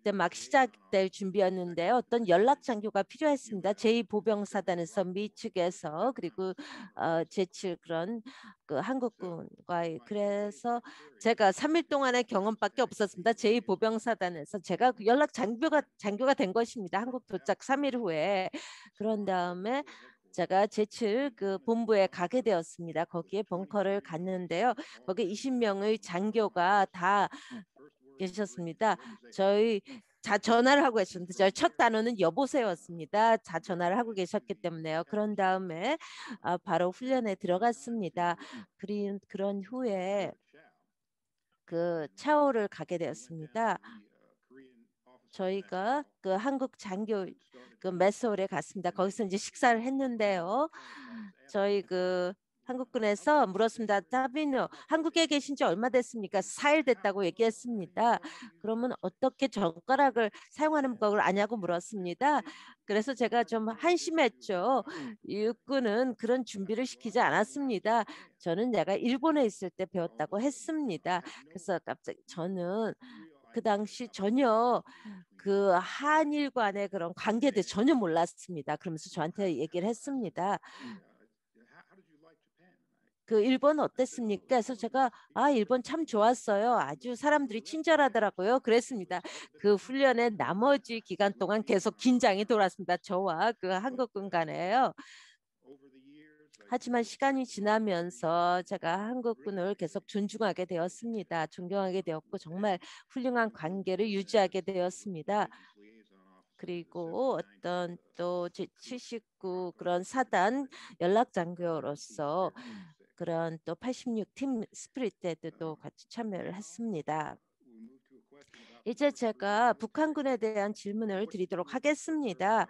이제 막 시작될 준비였는데 어떤 연락 장교가 필요했습니다. 제2보병사단에서 미측에서 그리고 어, 제측 그런 그 한국군과의 그래서 제가 3일 동안의 경험밖에 없었습니다. 제2보병사단에서 제가 그 연락 장교가 장교가 된 것입니다. 한국 도착 3일 후에 그런 다음에 제가 제출 그 본부에 가게 되었습니다. 거기에 벙커를 갔는데요. 거기 20명의 장교가 다 계셨습니다. 저희 자 전화를 하고 계셨는데 저희 첫 단어는 여보세요였습니다. 자 전화를 하고 계셨기 때문에요. 그런 다음에 아, 바로 훈련에 들어갔습니다. 그린 그런 후에 그 차오를 가게 되었습니다. 저희가 그 한국 장교 그 메스홀에 그렇죠. 갔습니다. 거기서 이제 식사를 했는데요. 저희 그 한국군에서 물었습니다. 다비노 한국에 계신 지 얼마 됐습니까? 4일 됐다고 얘기했습니다. 그러면 어떻게 젓가락을 사용하는 네. 법을 아냐고 물었습니다. 그래서 제가 좀 한심했죠. 육군은 그런 준비를 시키지 않았습니다. 저는 내가 일본에 있을 때 배웠다고 했습니다. 그래서 갑자기 저는 그 당시 전혀 그 한일 간의 그런 관계들 전혀 몰랐습니다. 그러면서 저한테 얘기를 했습니다. 그 일본 어땠습니까? 그래서 제가 아 일본 참 좋았어요. 아주 사람들이 친절하더라고요. 그랬습니다. 그 훈련의 나머지 기간 동안 계속 긴장이 돌았습니다. 저와 그 한국군 간에요. 하지만 시간이 지나면서 제가 한국군을 계속 존중하게 되었습니다. 존경하게 되었고 정말 훌륭한 관계를 유지하게 되었습니다. 그리고 어떤 또 제 79 그런 사단 연락장교로서 그런 또 86팀 스프릿 때도 같이 참여를 했습니다. 이제 제가 북한군에 대한 질문을 드리도록 하겠습니다.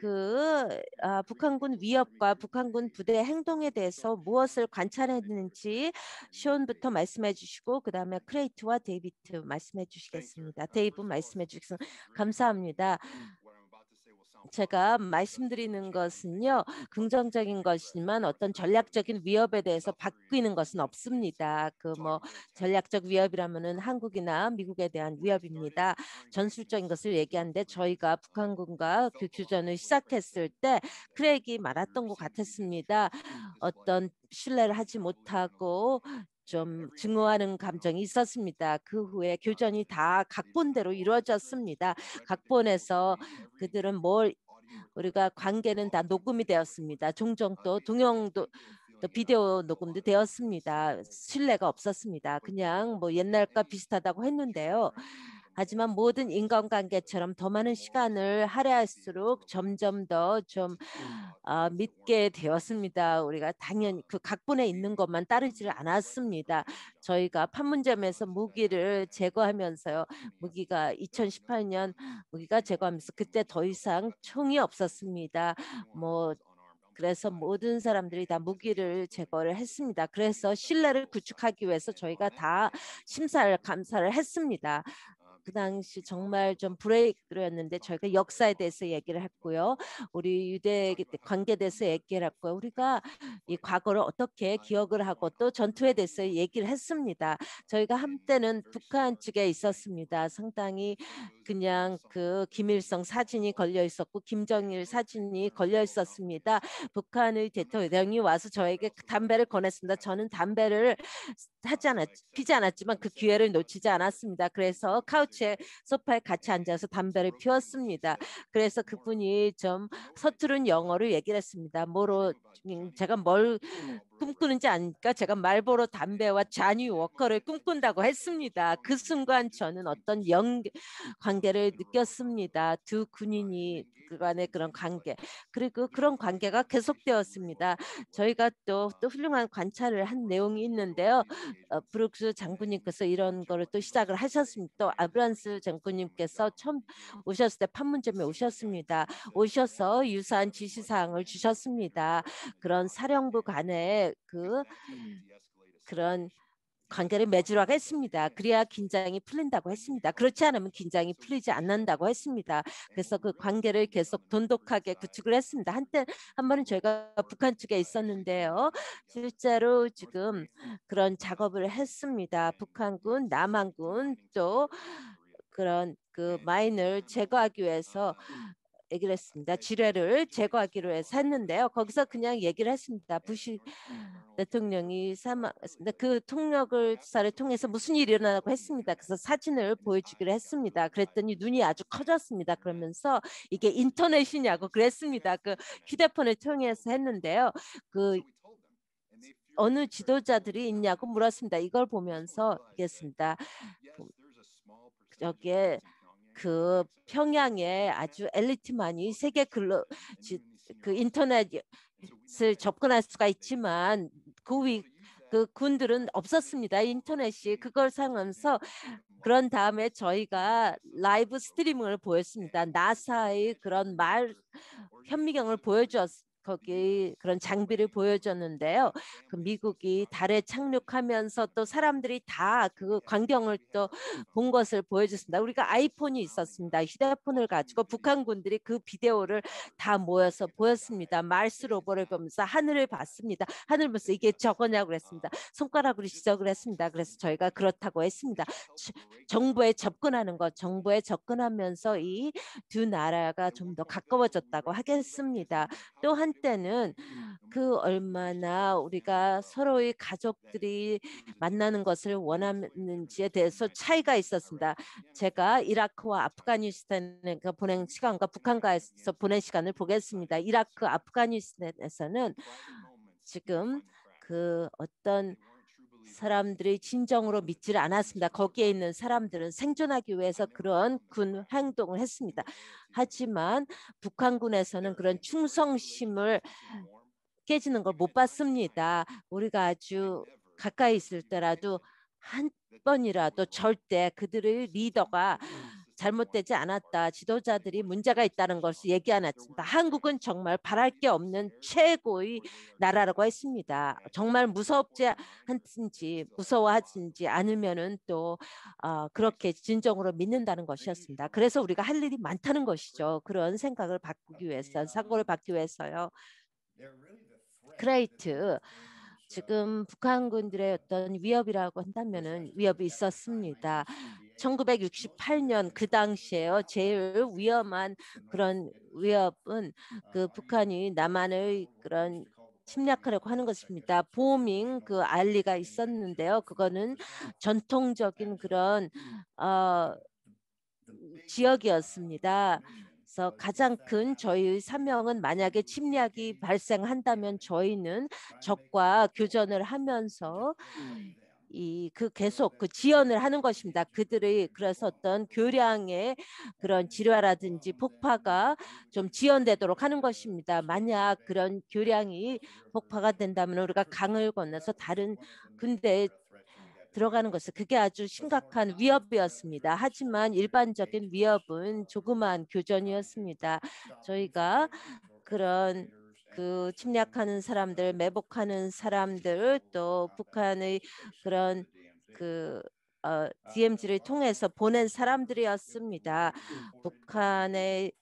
그 아, 북한군 위협과 북한군 부대 행동에 대해서 무엇을 관찰했는지 시온부터 말씀해 주시고 그 다음에 크레이트와 데이비트 말씀해 주시겠습니다. 데이브 말씀해 주시겠습니다. 감사합니다. 제가 말씀드리는 것은요. 긍정적인 것이지만 어떤 전략적인 위협에 대해서 바뀌는 것은 없습니다. 그 뭐 전략적 위협이라면은 한국이나 미국에 대한 위협입니다. 전술적인 것을 얘기하는데 저희가 북한군과 그 교전을 시작했을 때 크랙이 말았던 것 같았습니다. 어떤 신뢰를 하지 못하고 좀 증오하는 감정이 있었습니다. 그 후에 교전이 다 각본대로 이루어졌습니다. 각본에서 그들은 뭘 우리가 관계는 다 녹음이 되었습니다. 종종 또 동영도 또 비디오 녹음도 되었습니다. 신뢰가 없었습니다. 그냥 뭐 옛날과 비슷하다고 했는데요. 하지만 모든 인간관계처럼 더 많은 시간을 할애할수록 점점 더좀 어, 아, 믿게 되었습니다. 우리가 당연히 그 각본에 있는 것만 따르지를 않았습니다. 저희가 판문점에서 무기를 제거하면서요. 무기가 2018년 무기가 제거하면서 그때 더 이상 총이 없었습니다. 뭐 그래서 모든 사람들이 다 무기를 제거를 했습니다. 그래서 신뢰를 구축하기 위해서 저희가 다 심사를 감사를 했습니다. 그 당시 정말 좀 브레이크였는데 저희가 역사에 대해서 얘기를 했고요. 우리 유대 그 관계에 대해서 얘기를 했고요. 우리가 이 과거를 어떻게 기억을 하고 또 전투에 대해서 얘기를 했습니다. 저희가 한때는 북한 측에 있었습니다. 상당히 그냥 그 김일성 사진이 걸려 있었고 김정일 사진이 걸려 있었습니다. 북한의 대통령이 와서 저에게 그 담배를 권했습니다. 저는 담배를 하지 않았 아, 피지 않았지만 그 그렇죠. 기회를 놓치지 않았습니다. 그래서 카우치에 네. 소파에 같이 앉아서 담배를 피웠습니다. 그래서 네. 그분이 좀 서투른 영어로 얘기를 했습니다. 뭐로 음, 제가 뭐 뭘 네, 뭐 꿈꾸는지 아니까 제가 말보로 담배와 자니 워커를 꿈꾼다고 했습니다. 그 순간 저는 어떤 연 관계를 그렇죠. 느꼈습니다. 두 군인이 아, 간의 그런 관계 그리고 네. 그런 관계가 계속되었습니다. 저희가 또, 또 훌륭한 관찰을 한 내용이 있는데요. 어, 브룩스 장군님께서 이런 거를 또 시작을 하셨습니다. 또 아브란스 장군님께서 처음 오셨을 때 판문점에 오셨습니다. 오셔서 유사한 지시사항을 주셨습니다. 그런 사령부 간의 그 네. 그런 관계를 맺으라고 했습니다. 네. 그래야 긴장이 풀린다고 했습니다. 그렇지 않으면 긴장이 그렇죠. 풀리지 않는다고 했습니다. 네. 그래서 그 관계를 계속 돈독하게 구축을 했습니다. 한때 한 번은 저희가 북한 쪽에 있었는데요. 실제로 지금 그런 작업을 했습니다. 북한군, 남한군 또 그런 그 네. 마인을 제거하기 위해서 얘기를 했습니다. 네. 지뢰를 네. 제거하기로 해서 했는데요. 거기서 그냥 얘기를 했습니다. 부시 대통령이 사망했습니다. 그 통역을 사를 통해서 무슨 일이 일어나고 했습니다. 그래서 사진을 보여주기로 했습니다. 그랬더니 눈이 아주 커졌습니다. 그러면서 이게 인터넷이냐고 그랬습니다. 그 휴대폰을 통해서 했는데요. 그 어느 지도자들이 있냐고 물었습니다. 이걸 보면서 했습니다. 여기에 뭐, 그 평양에 아주 엘리트만이 세계 글로 그 인터넷을 접근할 수가 있지만 그위그 그 군들은 없었습니다. 인터넷이 그걸 사용하면서 그런 다음에 저희가 라이브 스트리밍을 보였습니다. 나사의 그런 말 현미경을 보여주었 거기 그런 장비를 보여줬는데요. 그 미국이 달에 착륙하면서 또 사람들이 다 그 광경을 또 본 것을 보여줬습니다. 우리가 아이폰이 있었습니다. 휴대폰을 가지고 북한군들이 그 비디오를 다 모여서 보였습니다. 말스 로버를 보면서 하늘을 봤습니다. 하늘 보면서 이게 저거냐고 그랬습니다. 손가락으로 지적을 했습니다. 그래서 저희가 그렇다고 했습니다. 정부에 접근하는 것, 정부에 접근하면서 이 두 나라가 좀 더 가까워졌다고 하겠습니다. 또한 한때는 그 얼마나 우리가 서로의 가족들이 만나는 것을 원하는지에 대해서 차이가 있었습니다. 제가 이라크와 아프가니스탄에 보낸 시간과 북한과에서 보낸 시간을 보겠습니다. 이라크, 아프가니스탄에서는 지금 그 어떤 사람들이 진정으로 믿질 않았습니다. 거기에 있는 사람들은 생존하기 위해서 그런 군 행동을 했습니다. 하지만 북한군에서는 그런 충성심을 깨지는 걸 못 봤습니다. 우리가 아주 가까이 있을 때라도 한 번이라도 절대 그들의 리더가 잘못되지 않았다. 지도자들이 문제가 있다는 것을 얘기 안 했습니다. 한국은 정말 바랄 게 없는 최고의 나라라고 했습니다. 정말 무섭지 않든지 무서워하든지 않으면은 또 어, 그렇게 진정으로 믿는다는 것이었습니다. 그래서 우리가 할 일이 많다는 것이죠. 그런 생각을 바꾸기 위해서 사고를 바꾸기 위해서요. 크레이트 지금 북한군들의 어떤 위협이라고 한다면은 위협이 있었습니다. 1968년 그 당시에요. 제일 위험한 그런 위협은 그 북한이 남한의 그런 침략하려고 하는 것입니다. 보밍 그 알리가 있었는데요. 그거는 전통적인 그런 어 지역이었습니다. 그래서 가장 큰 저희의 사명은 만약에 침략이 발생한다면 저희는 적과 교전을 하면서 이그 계속 그 지연을 하는 것입니다. 그들의 그래서 어떤 교량의 그런 질화라든지 폭파가 좀 지연되도록 하는 것입니다. 만약 그런 교량이 폭파가 된다면 우리가 강을 건너서 다른 군대에 들어가는 것은 그게 아주 심각한 위협이었습니다. 하지만 일반적인 위협은 조그마한 교전이었습니다. 저희가 그런 그 침략하는 사람들, 매복하는 사람들, 또 북한의 그런 그 어, DMZ를 통해서 보낸 사람들이었습니다. 북한의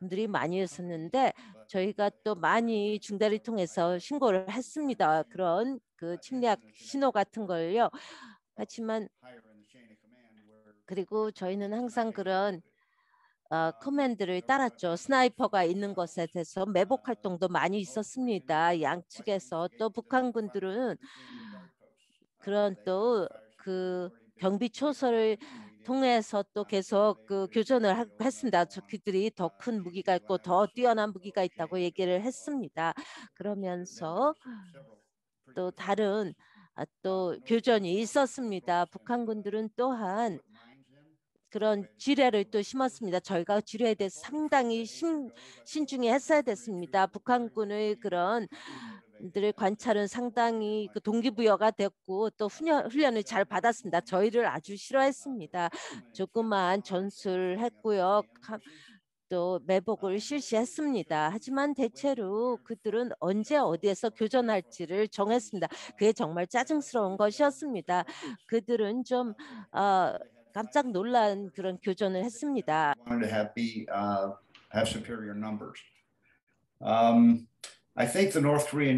분들이 많이 있었는데 저희가 또 많이 중대를 통해서 신고를 했습니다. 그런 그 침략 신호 같은 걸요. 하지만 그리고 저희는 항상 그런 어, 커맨드를 따랐죠. 스나이퍼가 있는 것에 대해서 매복 활동도 많이 있었습니다. 양측에서 또 북한군들은 그런 또 그 경비 초설을 통해서 또 계속 그 교전을 하, 했습니다. 그들이 더 큰 무기가 있고 더 뛰어난 무기가 있다고 얘기를 했습니다. 그러면서 또 다른 아, 또 교전이 있었습니다. 북한군들은 또한 그런 네. 지뢰를 또 심었습니다. 저희가 지뢰에 대해서 상당히 신, 신중히 했어야 됐습니다. 북한군의 그런 들의 관찰은 상당히 그 동기부여가 됐고 또 훈련, 훈련을 잘 받았습니다. 저희를 아주 싫어했습니다. 조그만 전술했고요. 또 매복을 실시했습니다. 하지만 대체로 그들은 언제 어디에서 교전할지를 정했습니다. 그게 정말 짜증스러운 것이었습니다. 그들은 좀 어, 깜짝 놀란 그런 교전을 했습니다.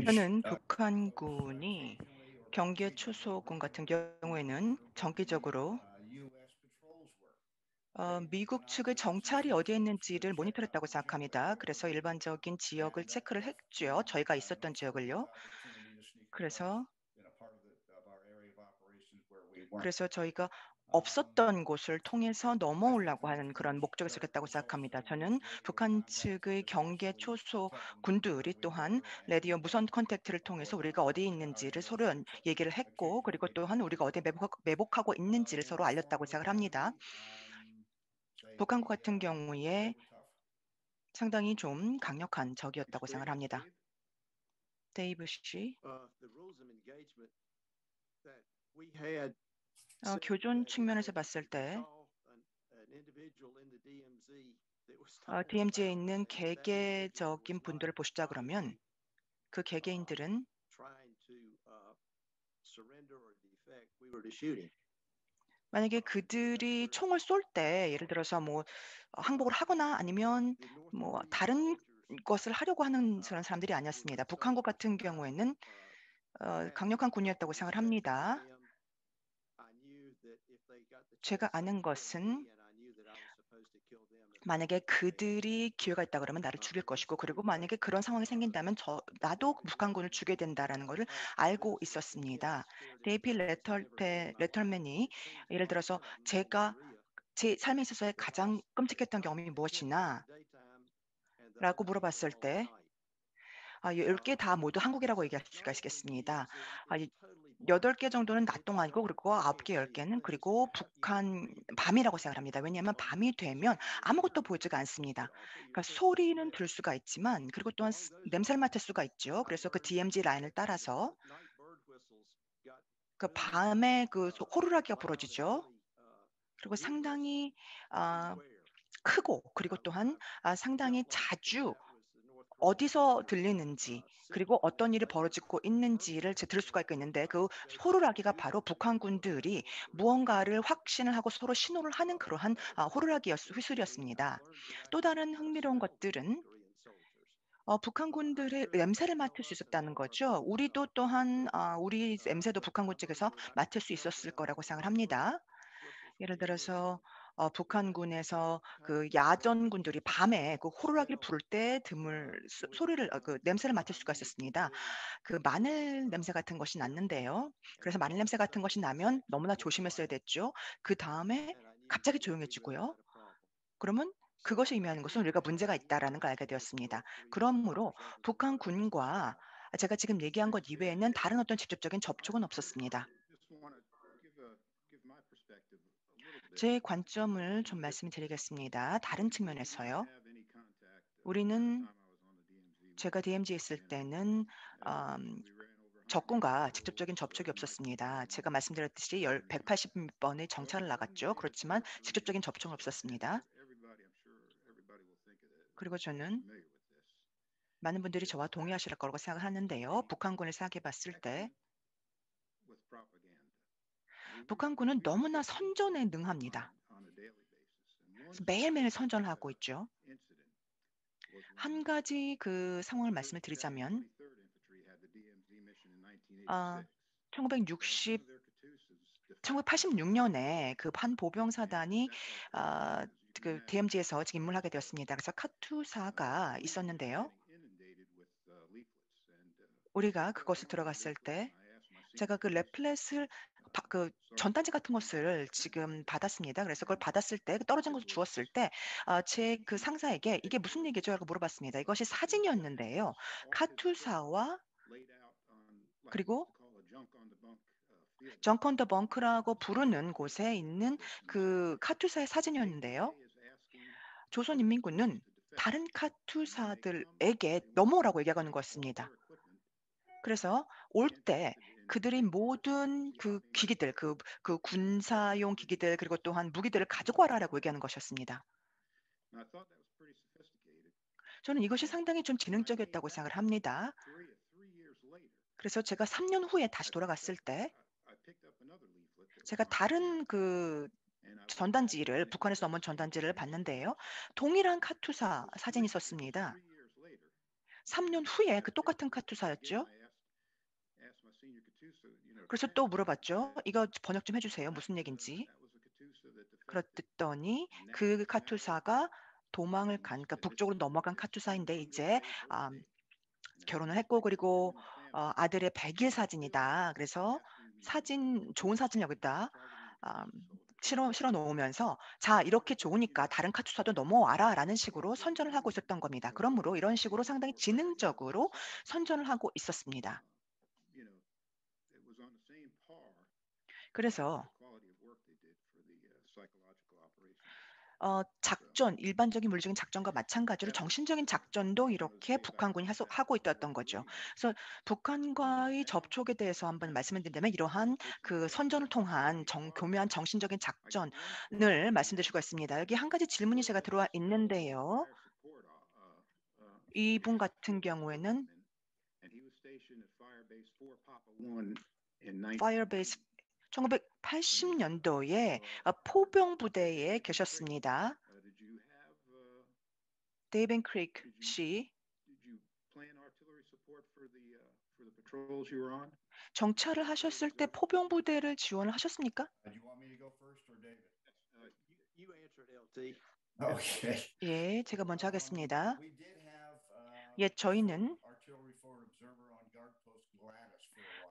저는 uh, 북한군이 경계 초소군 같은 경우에는 정기적으로 어, 미국 측의 정찰이 어디에 있는지를 모니터했다고 생각합니다. 그래서 일반적인 지역을 체크를 했죠. 저희가 있었던 지역을요. 그래서 그래서 저희가 없었던 곳을 통해서 넘어오려고 하는 그런 목적을 있겠다고 생각합니다. 저는 북한 측의 경계 초소 군들이 또한 레디오 무선 컨택트를 통해서 우리가 어디에 있는지를 서로 얘기를 했고 그리고 또한 우리가 어디에 매복하고 있는지를 서로 알렸다고 생각 합니다. 북한과 같은 경우에 상당히 좀 강력한 적이었다고 생각 합니다. 데이브 씨. Uh, 어, 교존 측면에서 봤을 때 어, DMZ에 있는 개개적인 분들을 보시자 uh, 그러면 그 uh, 개개인들은 uh, 만약에 그들이 총을 쏠 때 예를 들어서 뭐 어, 항복을 하거나 아니면 뭐 다른 것을 하려고 하는 그런 사람들이 아니었습니다. 북한국 같은 경우에는 어, 강력한 군이었다고 생각을 합니다. 제가 아는 것은 만약에 그들이 기회가 있다 그러면 나를 죽일 것이고 그리고 만약에 그런 상황이 생긴다면 저 나도 북한군을 죽게 된다라는 것을 알고 있었습니다. 데이피 레털, 맨이 예를 들어서 제가 제 삶에 있어서의 가장 끔찍했던 경험이 무엇이나 라고 물어봤을 때 아, 10개 다 모두 한국이라고 얘기할 수가 있겠습니다. 아, 여덟 개 정도는 낮 동안이고 그리고 아홉 네, 개, 열개는 네. 네, 그리고 북한 밤이라고 생각 합니다. 왜냐하면 어, 밤이 되면 아무것도 보이지가 않습니다. 그러니까 소리는 들 수가 있지만 그리고 또한 냄새를 맡을 수가 있죠. 그래서 그 DMZ 라인을 따라서 그 밤에 그 uh, 호루라기가 부러지죠. Uh, 그리고 상당히 아, 크고 그리고 또한 uh, 아, 상당히 자주 어디서 들리는지 그리고 어떤 일이 벌어지고 있는지를 들을 수가 있는데그 호루라기가 바로 북한군들이 무언가를 확신을 하고 서로 신호를 하는 그러한 아, 호루라기 휘슬이었습니다. 또 다른 흥미로운 것들은 어, 북한군들의 냄새를 맡을 수 있었다는 거죠. 우리도 또한 어, 우리 냄새도 북한군 측에서 맡을 수 있었을 거라고 생각을 합니다. 예를 들어서 어, 북한군에서 네. 그 야전군들이 밤에 그 호루라기를 불 때 드물 수, 네. 소리를 어, 그 냄새를 맡을 수가 아, 있었습니다. 네. 그 마늘 냄새 같은 것이 났는데요. 그래서 마늘 냄새 같은 것이 나면 너무나 조심했어야 됐죠. 그 다음에 갑자기 조용해지고요. 그러면 그것을 의미하는 것은 우리가 문제가 있다라는 걸 알게 되었습니다. 그러므로 북한 군과 제가 지금 얘기한 것 이외에는 다른 어떤 직접적인 접촉은 없었습니다. 네. 제 관점을 좀 말씀드리겠습니다. 다른 측면에서요. 우리는 제가 DMZ에 있을 때는 음, 적군과 직접적인 접촉이 없었습니다. 제가 말씀드렸듯이 180번의 정찰을 나갔죠. 그렇지만 직접적인 접촉은 없었습니다. 그리고 저는 많은 분들이 저와 동의하실 거라고 생각하는데요. 북한군을 생각해 봤을 때 북한군은 너무나 선전에 능합니다. 매일매일 선전을 하고 있죠. 한 가지 그 상황을 말씀을 드리자면 아, 1960 1986년에 그한 보병사단이 아, 그 DMZ에서 지금 입문하게 되었습니다. 그래서 카투사가 있었는데요. 우리가 그것을 들어갔을 때 제가 그레플렛을 그 음. 전단지 같은 것을 지금 받았습니다. 그래서 그걸 받았을 때 그 떨어진 것을 주었을 때제그 아, 상사에게 이게 무슨 얘기죠? 라고 물어봤습니다. 이것이 사진이었는데요. 카투사와 그리고 정컨 더 벙크라고 부르는 곳에 있는 그 카투사의 사진이었는데요. 조선인민군은 다른 카투사들에게 넘어오라고 얘기하는 것입니다. 그래서 올때 그들이 모든 그 기기들, 그, 그 군사용 기기들 그리고 또한 무기들을 가지고 와라라고 얘기하는 것이었습니다. 저는 이것이 상당히 좀 지능적이었다고 생각을 합니다. 그래서 제가 3년 후에 다시 돌아갔을 때 제가 다른 그 전단지를 북한에서 넘은 전단지를 봤는데요. 동일한 카투사 사진이 있었습니다. 3년 후에 그 똑같은 카투사였죠. 그래서 또 물어봤죠. 이거 번역 좀 해주세요. 무슨 얘긴지. 그랬더니 그 카투사가 도망을 간, 그러니까 북쪽으로 넘어간 카투사인데 이제 아, 결혼을 했고 그리고 어, 아들의 백일 사진이다. 그래서 사진 좋은 사진 여기 다 아, 실어, 실어 놓으면서 자 이렇게 좋으니까 다른 카투사도 넘어와라라는 식으로 선전을 하고 있었던 겁니다. 그러므로 이런 식으로 상당히 지능적으로 선전을 하고 있었습니다. 그래서 uh, 어, 작전, 일반적인 물리적인 작전과 마찬가지로 정신적인 작전도 이렇게 북한군이 하고 소하 있었던 거죠. 그래서 북한과의 접촉에 대해서 한번 말씀을 드리면 이러한 그 선전을 통한 정, 교묘한 정신적인 작전을 말씀드릴 수가 있습니다. 여기 한 가지 질문이 제가 들어와 있는데요. Uh, uh, 이분 같은 경우에는 파이어베이스 1980년도에 어, 포병 부대에 계셨습니다. 데이벤 크릭 씨 정찰을 하셨을 때 포병 부대를 지원을 하셨습니까? 예, 제가 먼저 하겠습니다. Uh, 예, 저희는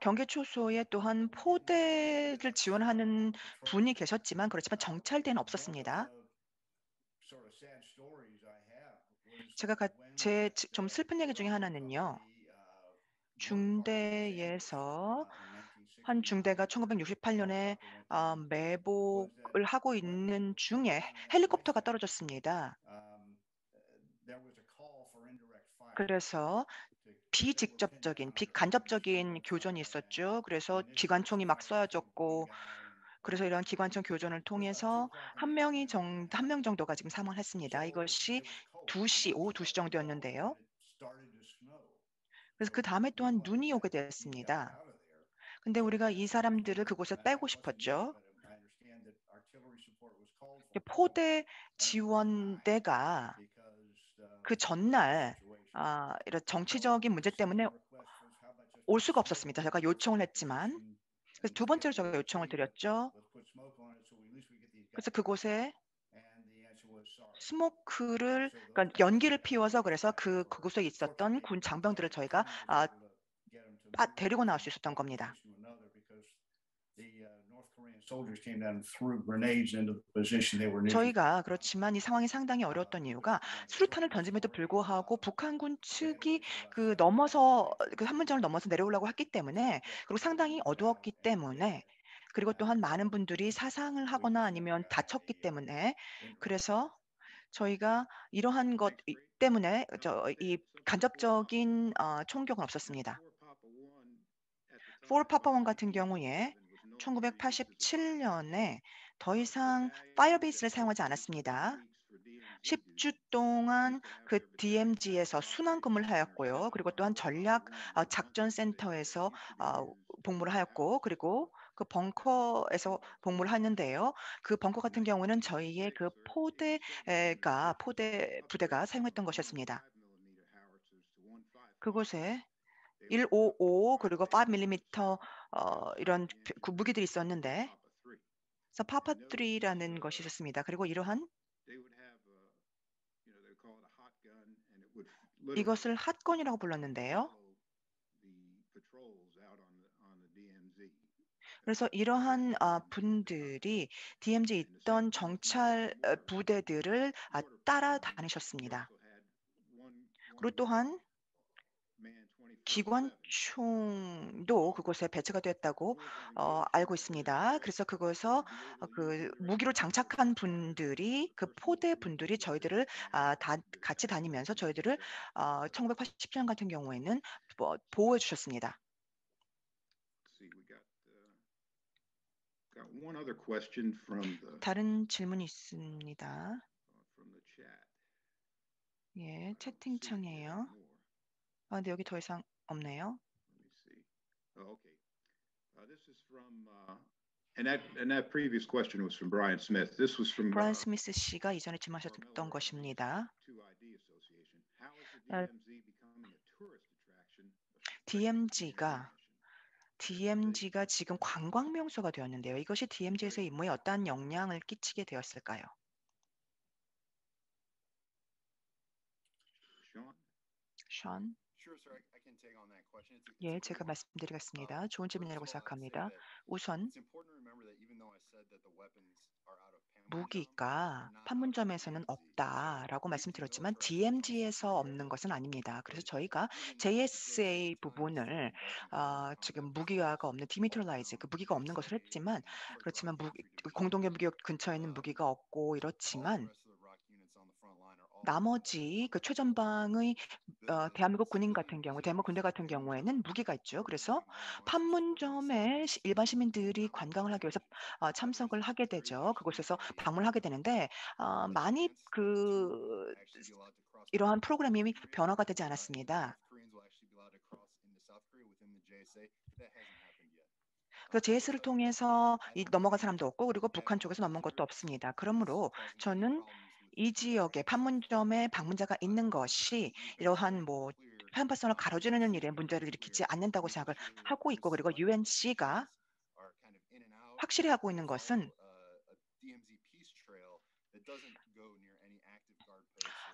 경계 초소에 또한 포대를 지원하는 분이 계셨지만 그렇지만 정찰대는 없었습니다. 제가 제 좀 슬픈 얘기 중에 하나는요. 중대에서 한 중대가 1968년에 어, 매복을 하고 있는 중에 헬리콥터가 떨어졌습니다. 그래서 비직접적인 비간접적인 교전이 있었죠. 그래서 기관총이 막 쏘여졌고 그래서 이런 기관총 교전을 통해서 한 명이 정한명 정도가 지금 사망 했습니다. 이것이 2시 오후 2시 정도였는데요. 그래서 그 다음에 또한 눈이 오게 되었습니다. 근데 우리가 이 사람들을 그곳에 빼고 싶었죠. 포대 지원대가 그 전날 아, 이런 정치적인 문제 때문에 올 수가 없었습니다. 제가 요청을 했지만 그래서 두 번째로 제가 요청을 드렸죠. 그래서 그곳에 스모크를 그러니까 연기를 피워서 그래서 그 그곳에 있었던 군 장병들을 저희가 아, 아 데리고 나올 수 있었던 겁니다. 저희가 그렇지만 이 상황이 상당히 어려웠던 이유가 수류탄을 던짐에도 불구하고 북한군 측이 그 넘어서 그 한문점을 넘어서 내려오려고 했기 때문에 그리고 상당히 어두웠기 때문에 그리고 또한 많은 분들이 사상을 하거나 아니면 다쳤기 때문에 그래서 저희가 이러한 것 때문에 저 이 간접적인 어, 총격은 없었습니다. 4파파1 같은 경우에 1987년에 더 이상 파이어베이스를 사용하지 않았습니다. 10주 동안 그 DMG에서 순환금을 하였고요. 그리고 또한 전략 어, 작전센터에서 어, 복무를 하였고 그리고 그 벙커에서 복무를 하는데요. 그 벙커 같은 경우는 저희의 그 포대가 포대 부대가 사용했던 것이었습니다. 그곳에 155 그리고 5mm 어, 이런 그 무기들이 있었는데 그래서 파파3라는 것이 있었습니다. 그리고 이러한 이것을 핫건이라고 불렀는데요. 그래서 이러한 아, 분들이 DMZ 있던 정찰 어, 부대들을 아, 따라다니셨습니다. 그리고 또한 기관총도 그곳에 배치가 됐다고 어, 음. 알고 있습니다. 그래서 그곳에서 어, 그 무기로 장착한 분들이 그 포대 분들이 저희들을 아, 다, 같이 다니면서 저희들을 어, 1980년 같은 경우에는 뭐, 보호해 주셨습니다. Uh, 다른 질문이 있습니다. Uh, 예, 채팅창이에요. 아, 근데 여기 더 이상 없네요. And that, and that previous question was from Brian Smith. This was from 브라이언 스미스 씨가 이전에 질문하셨던 것입니다. DMZ가 DMZ가 지금 관광 명소가 되었는데요. 이것이 DMZ에서의 임무에 어떠한 영향을 끼치게 되었을까요? 션 예, 제가 말씀드리겠습니다. Uh, 좋은 질문이라고 생각합니다. 우선 무기가 판문점에서는 없다라고 말씀드렸지만 DMZ에서 없는 것은 아닙니다. 그래서 저희가 JSA 부분을 어, 지금 무기화가 없는 디미트라이즈 그 무기가 없는 것을 했지만 그렇지만 무기, 공동계 무역 근처에는 있 무기가 없고 이렇지만 나머지 그 최전방의 어, 대한민국 군인 같은 경우, 대한민국 군대 같은 경우에는 무기가 있죠. 그래서 판문점에 일반 시민들이 관광을 하기 위해서 어, 참석을 하게 되죠. 그곳에서 방문하게 되는데 어, 많이 그 이러한 프로그램이 변화가 되지 않았습니다. 그래서 JS를 통해서 이 넘어간 사람도 없고 그리고 북한 쪽에서 넘은 어 것도 없습니다. 그러므로 저는 이 지역에 판문점에 방문자가 있는 것이 이러한 뭐 편파성을 가로지르는 일에 문제를 일으키지 않는다고 생각을 하고 있고 그리고 UNC가 확실히 하고 있는 것은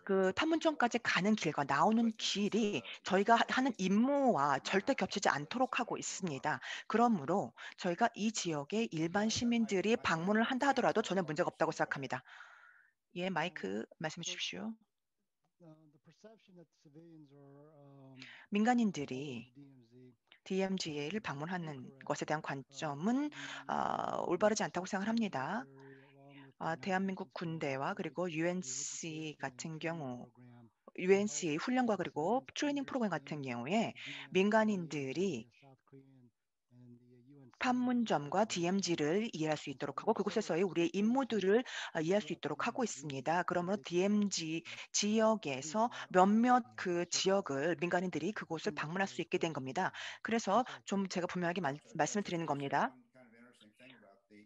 그 판문점까지 가는 길과 나오는 길이 저희가 하는 임무와 절대 겹치지 않도록 하고 있습니다. 그러므로 저희가 이 지역의 일반 시민들이 방문을 한다 하더라도 전혀 문제가 없다고 생각합니다. 예, 마이크 어, 말씀해 네. 주십시오. 어, um, 민간인들이 DMZ를 방문하는 것에 대한 uh, 관점은 어, 올바르지 않다고 생각합니다. 어, 대한민국 군대와 그리고 UNC 같은 경우 UNC 훈련과 그리고 트레이닝 프로그램 같은 경우에 민간인들이 판문점과 DMZ를 이해할 수 있도록 하고 그곳에서의 우리의 임무들을 아, 이해할 수 있도록 하고 있습니다. 그러므로 DMZ 지역에서 몇몇 그 지역을 민간인들이 그곳을 방문할 수 있게 된 겁니다. 그래서 좀 제가 분명하게 말, 말씀을 드리는 겁니다.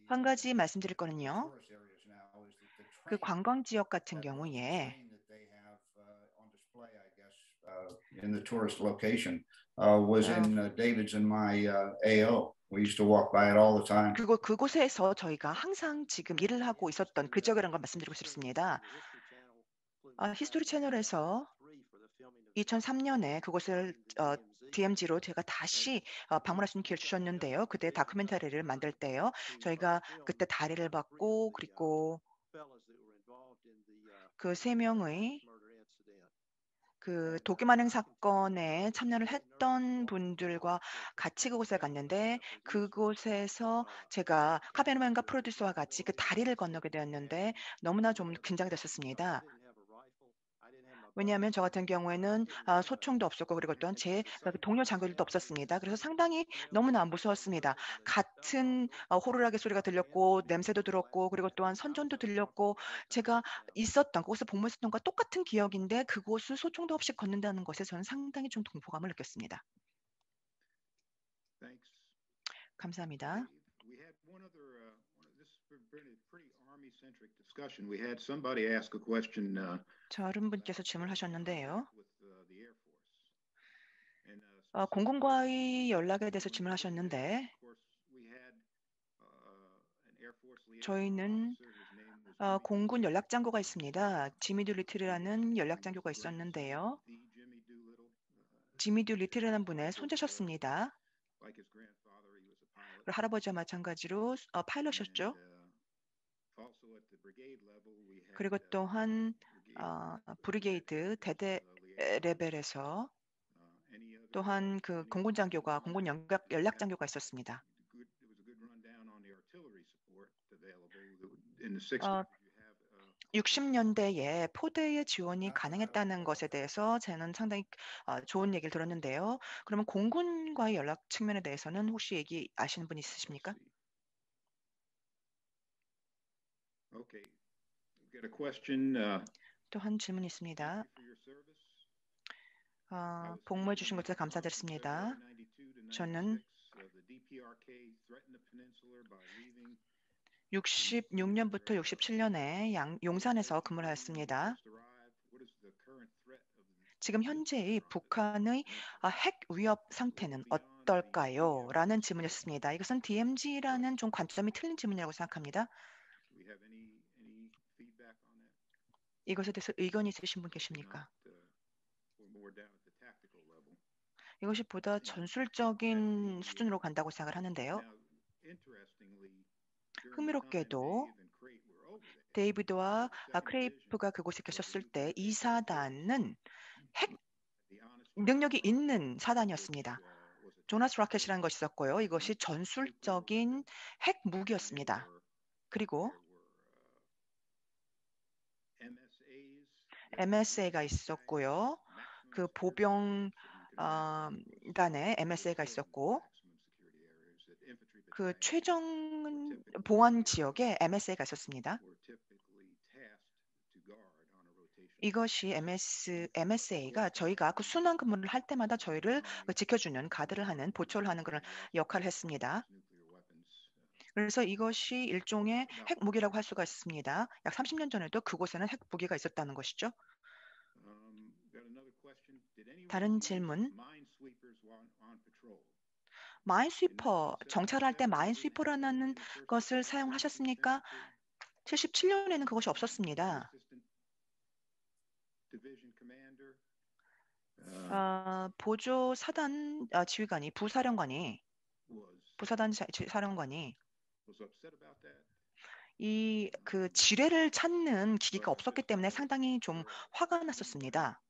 한 가지 말씀드릴 거는요. 그 관광 지역 같은 경우에 uh, in the tourist location uh, was 아. in uh, David's and my uh, AO. 그리고 그곳 에서 저희가 항상 지금 일을 하고 있었던 그 지역이라는 걸 말씀드리고 싶습니다. 아, 히스토리 채널에서 2003년에 그곳을 어, DMZ로 제가 다시 어, 방문할 수 있는 기회를 주셨는데요. 그때 다큐멘터리를 만들 때요. 저희가 그때 다리를 받고 그리고 그 세 명의 그도기 만행 사건에 참여를 했던 분들과 같이 그곳에 갔는데 그곳에서 제가 카메라맨과 프로듀서와 같이 그 다리를 건너게 되었는데 너무나 좀 긴장됐었습니다. 왜냐하면 저 같은 경우에는 아, 소총도 없었고 그리고 또한 제 그 동료 장교들도 없었습니다. 그래서 상당히 너무나 무서웠습니다. 같 같은 어, 호루라기 소리가 들렸고 냄새도 들었고 그리고 또한 선전도 들렸고 제가 있었던 그곳에 복무했었던 것 똑같은 기억인데 그곳을 소총도 없이 걷는다는 것에 저는 상당히 좀 동포감을 느꼈습니다. 감사합니다. Uh, uh, 저른 분께서 질문을 하셨는데요. Uh, 어, 공군과의 연락에 대해서 질문하셨는데 저희는 어, 공군 연락장교가 있습니다. 지미 듀리틀이라는 연락장교가 있었는데요. 지미 듀리틀이라는 분의 손자셨습니다. 할아버지와 마찬가지로 어, 파일럿이었죠. 그리고 또한 어, 브리게이드 대대 레벨에서 또한 그 공군 장교가 공군 연락, 연락 장교가 있었습니다. 60년대에 어, uh, 포대의 지원이 가능했다는 것에 대해서 저는 상당히 어, 좋은 얘기를 들었는데요. 그러면 공군과의 연락 측면에 대해서는 혹시 얘기 아시는 분 있으십니까? Uh, 또한 질문 있습니다. 어, 복무해 주신 것에 감사드립니다. 저는 uh, 66년부터 67년에 양, 용산에서 근무를 하였습니다. 지금 현재의 북한의 아, 핵 위협 상태는 어떨까요? 라는 질문이었습니다. 이것은 DMZ라는 좀 관점이 틀린 질문이라고 생각합니다. 이것에 대해서 의견 있으신 분 계십니까? 이것이 보다 전술적인 수준으로 간다고 생각을 하는데요. 흥미롭게도 데이비드와 아, 크레이프가 그곳에 계셨을 때 이 사단은 핵 능력이 있는 사단이었습니다. 조나스 라켓이라는 것이 있었고요. 이것이 전술적인 핵 무기였습니다. 그리고 MSA가 있었고요. 그 보병 어, 간에 MSA가 있었고 그 최정 보안 지역에 MSA가 셨습니다 이것이 MS, MSA가 저희가 그 순환 근무를 할 때마다 저희를 지켜주는 가드를 하는 보초를 하는 그런 역할을 했습니다. Uh, 그래서 이것이 일종의 핵무기라고 할 수가 있습니다. 약 30년 전에도 그곳에는 핵무기가 있었다는 것이죠. Um, 다른 질문. 마인스위퍼 정찰할 때 마인스위퍼라는 것을 사용하셨습니까? 77년에는 그것이 없었습니다. 아, 보조 사단 아, 지휘관이 부사령관이 부사단 자, 사령관이 이그 지뢰를 찾는 기기가 없었기 때문에 상당히 좀 화가 났었습니다.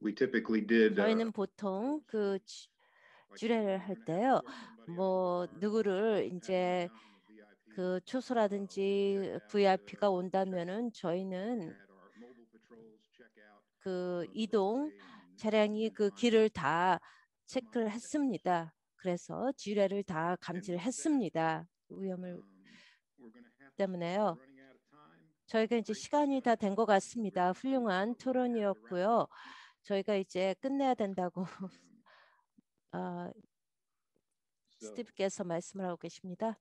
We typically did. Uh, 저희는 보통 그 주- 주례를 할 때요. 뭐 누구를 이제 그 uh, 초소라든지 VIP가 온다면은 저희는 그 이동 차량이 그 길을 다 체크를 했습니다. 그래서 지뢰를 다 감지를 했습니다. 위험을 um, 때문에요. 저희가 이제 시간이 다 된 것 같습니다. 훌륭한 토론이었고요. 저희가 이제 끝내야 된다고 어, 스티브께서 말씀을 하고 계십니다.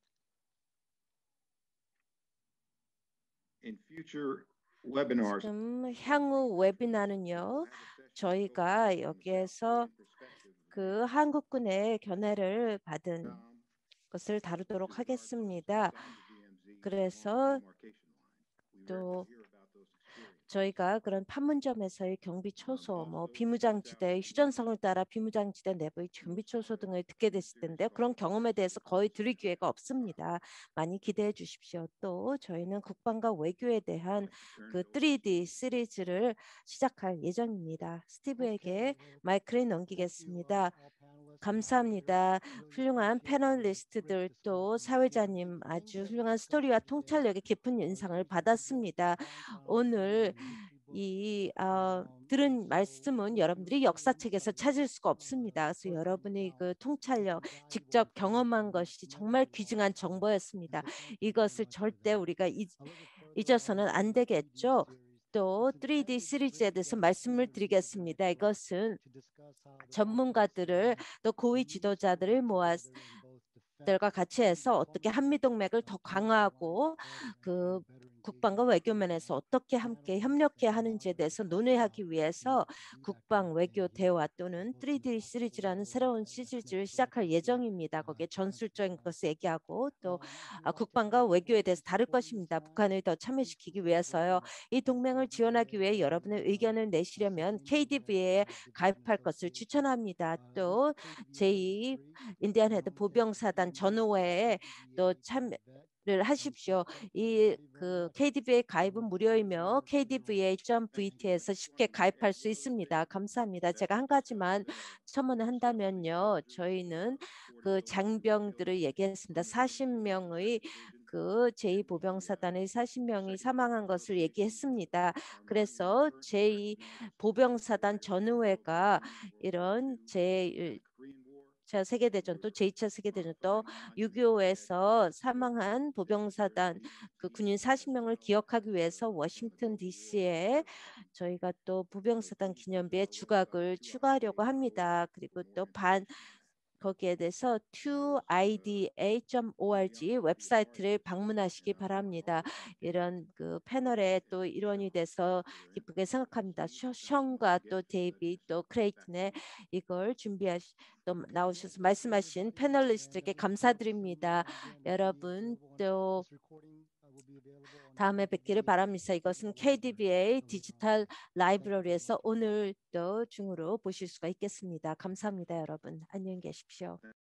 지금 향후 웨비나는요. 저희가 여기에서 그 한국군의 견해를 받은 것을 다루도록 하겠습니다. 그래서 또 저희가 그런 판문점에서의 경비 초소, 아, 뭐 비무장지대의 휴전성을 따라 비무장지대 내부의 경비 초소 등을 듣게 됐을 텐데요. 그런 경험에 대해서 거의 들을 기회가 없습니다. 많이 기대해 주십시오. 또 저희는 국방과 외교에 대한 그 3D 시리즈를 시작할 예정입니다. 스티브에게 마이크를 넘기겠습니다. 아, 감사합니다. 훌륭한 패널리스트들 또 사회자님 아주 훌륭한 스토리와 통찰력에 깊은 인상을 받았습니다. 오늘 이 어, 들은 말씀은 여러분들이 역사책에서 찾을 수가 없습니다. 그래서 여러분의 그 통찰력, 직접 경험한 것이 정말 귀중한 정보였습니다. 이것을 절대 우리가 잊, 잊어서는 안 되겠죠. 또 3D 시리즈에 대해서 말씀을 드리겠습니다. 이것은 전문가들을 또 고위 지도자들을 모아 들과 같이 해서 어떻게 한미동맥을 더 강화하고 그 국방과 외교면에서 어떻게 함께 협력해야 하는지에 대해서 논의하기 위해서 국방 외교 대화 또는 3D 시리즈라는 새로운 시리즈를 시작할 예정입니다. 거기에 전술적인 것을 얘기하고 또 아, 국방과 외교에 대해서 다룰 것입니다. 북한을 더 참여시키기 위해서요. 이 동맹을 지원하기 위해 여러분의 의견을 내시려면 KDV에 가입할 것을 추천합니다. 또 제2 인디안 헤드 보병사단 전후회에 또참 가입을 하십시오. 이 그 KDB의 가입은 무료이며 k d b v t 에서 쉽게 가입할 수 있습니다. 감사합니다. 제가 한 가지만 첨언을 한다면요. 저희는 그 장병들을 얘기했습니다. 40명의 그 제2보병사단의 40명이 사망한 것을 얘기했습니다. 그래서 제2보병사단 전우회가 이런 제 제차 세계대전 또 제2차 세계대전 또 6.25에서 아, 사망한 보병사단 그 군인 40명을 기억하기 위해서 워싱턴 DC에 저희가 또 보병사단 기념비에 주각을 추가하려고 합니다. 그리고 또반 거기에 대해서 2idA.org 웹사이트를 방문하시기 바랍니다. 이런 그 패널에 또 일원이 돼서 기쁘게 생각합니다. 션과 또 데이비 또 크레이튼의 이걸 준비하시 또 나오셔서 말씀하신 패널리스트에게 감사드립니다. 여러분 또 다음에 뵙기를 네. 바랍니다. 이것은 KDBA 디지털 라이브러리에서 오늘도 중으로 보실 수가 있겠습니다. 감사합니다, 여러분. 안녕히 계십시오. 네.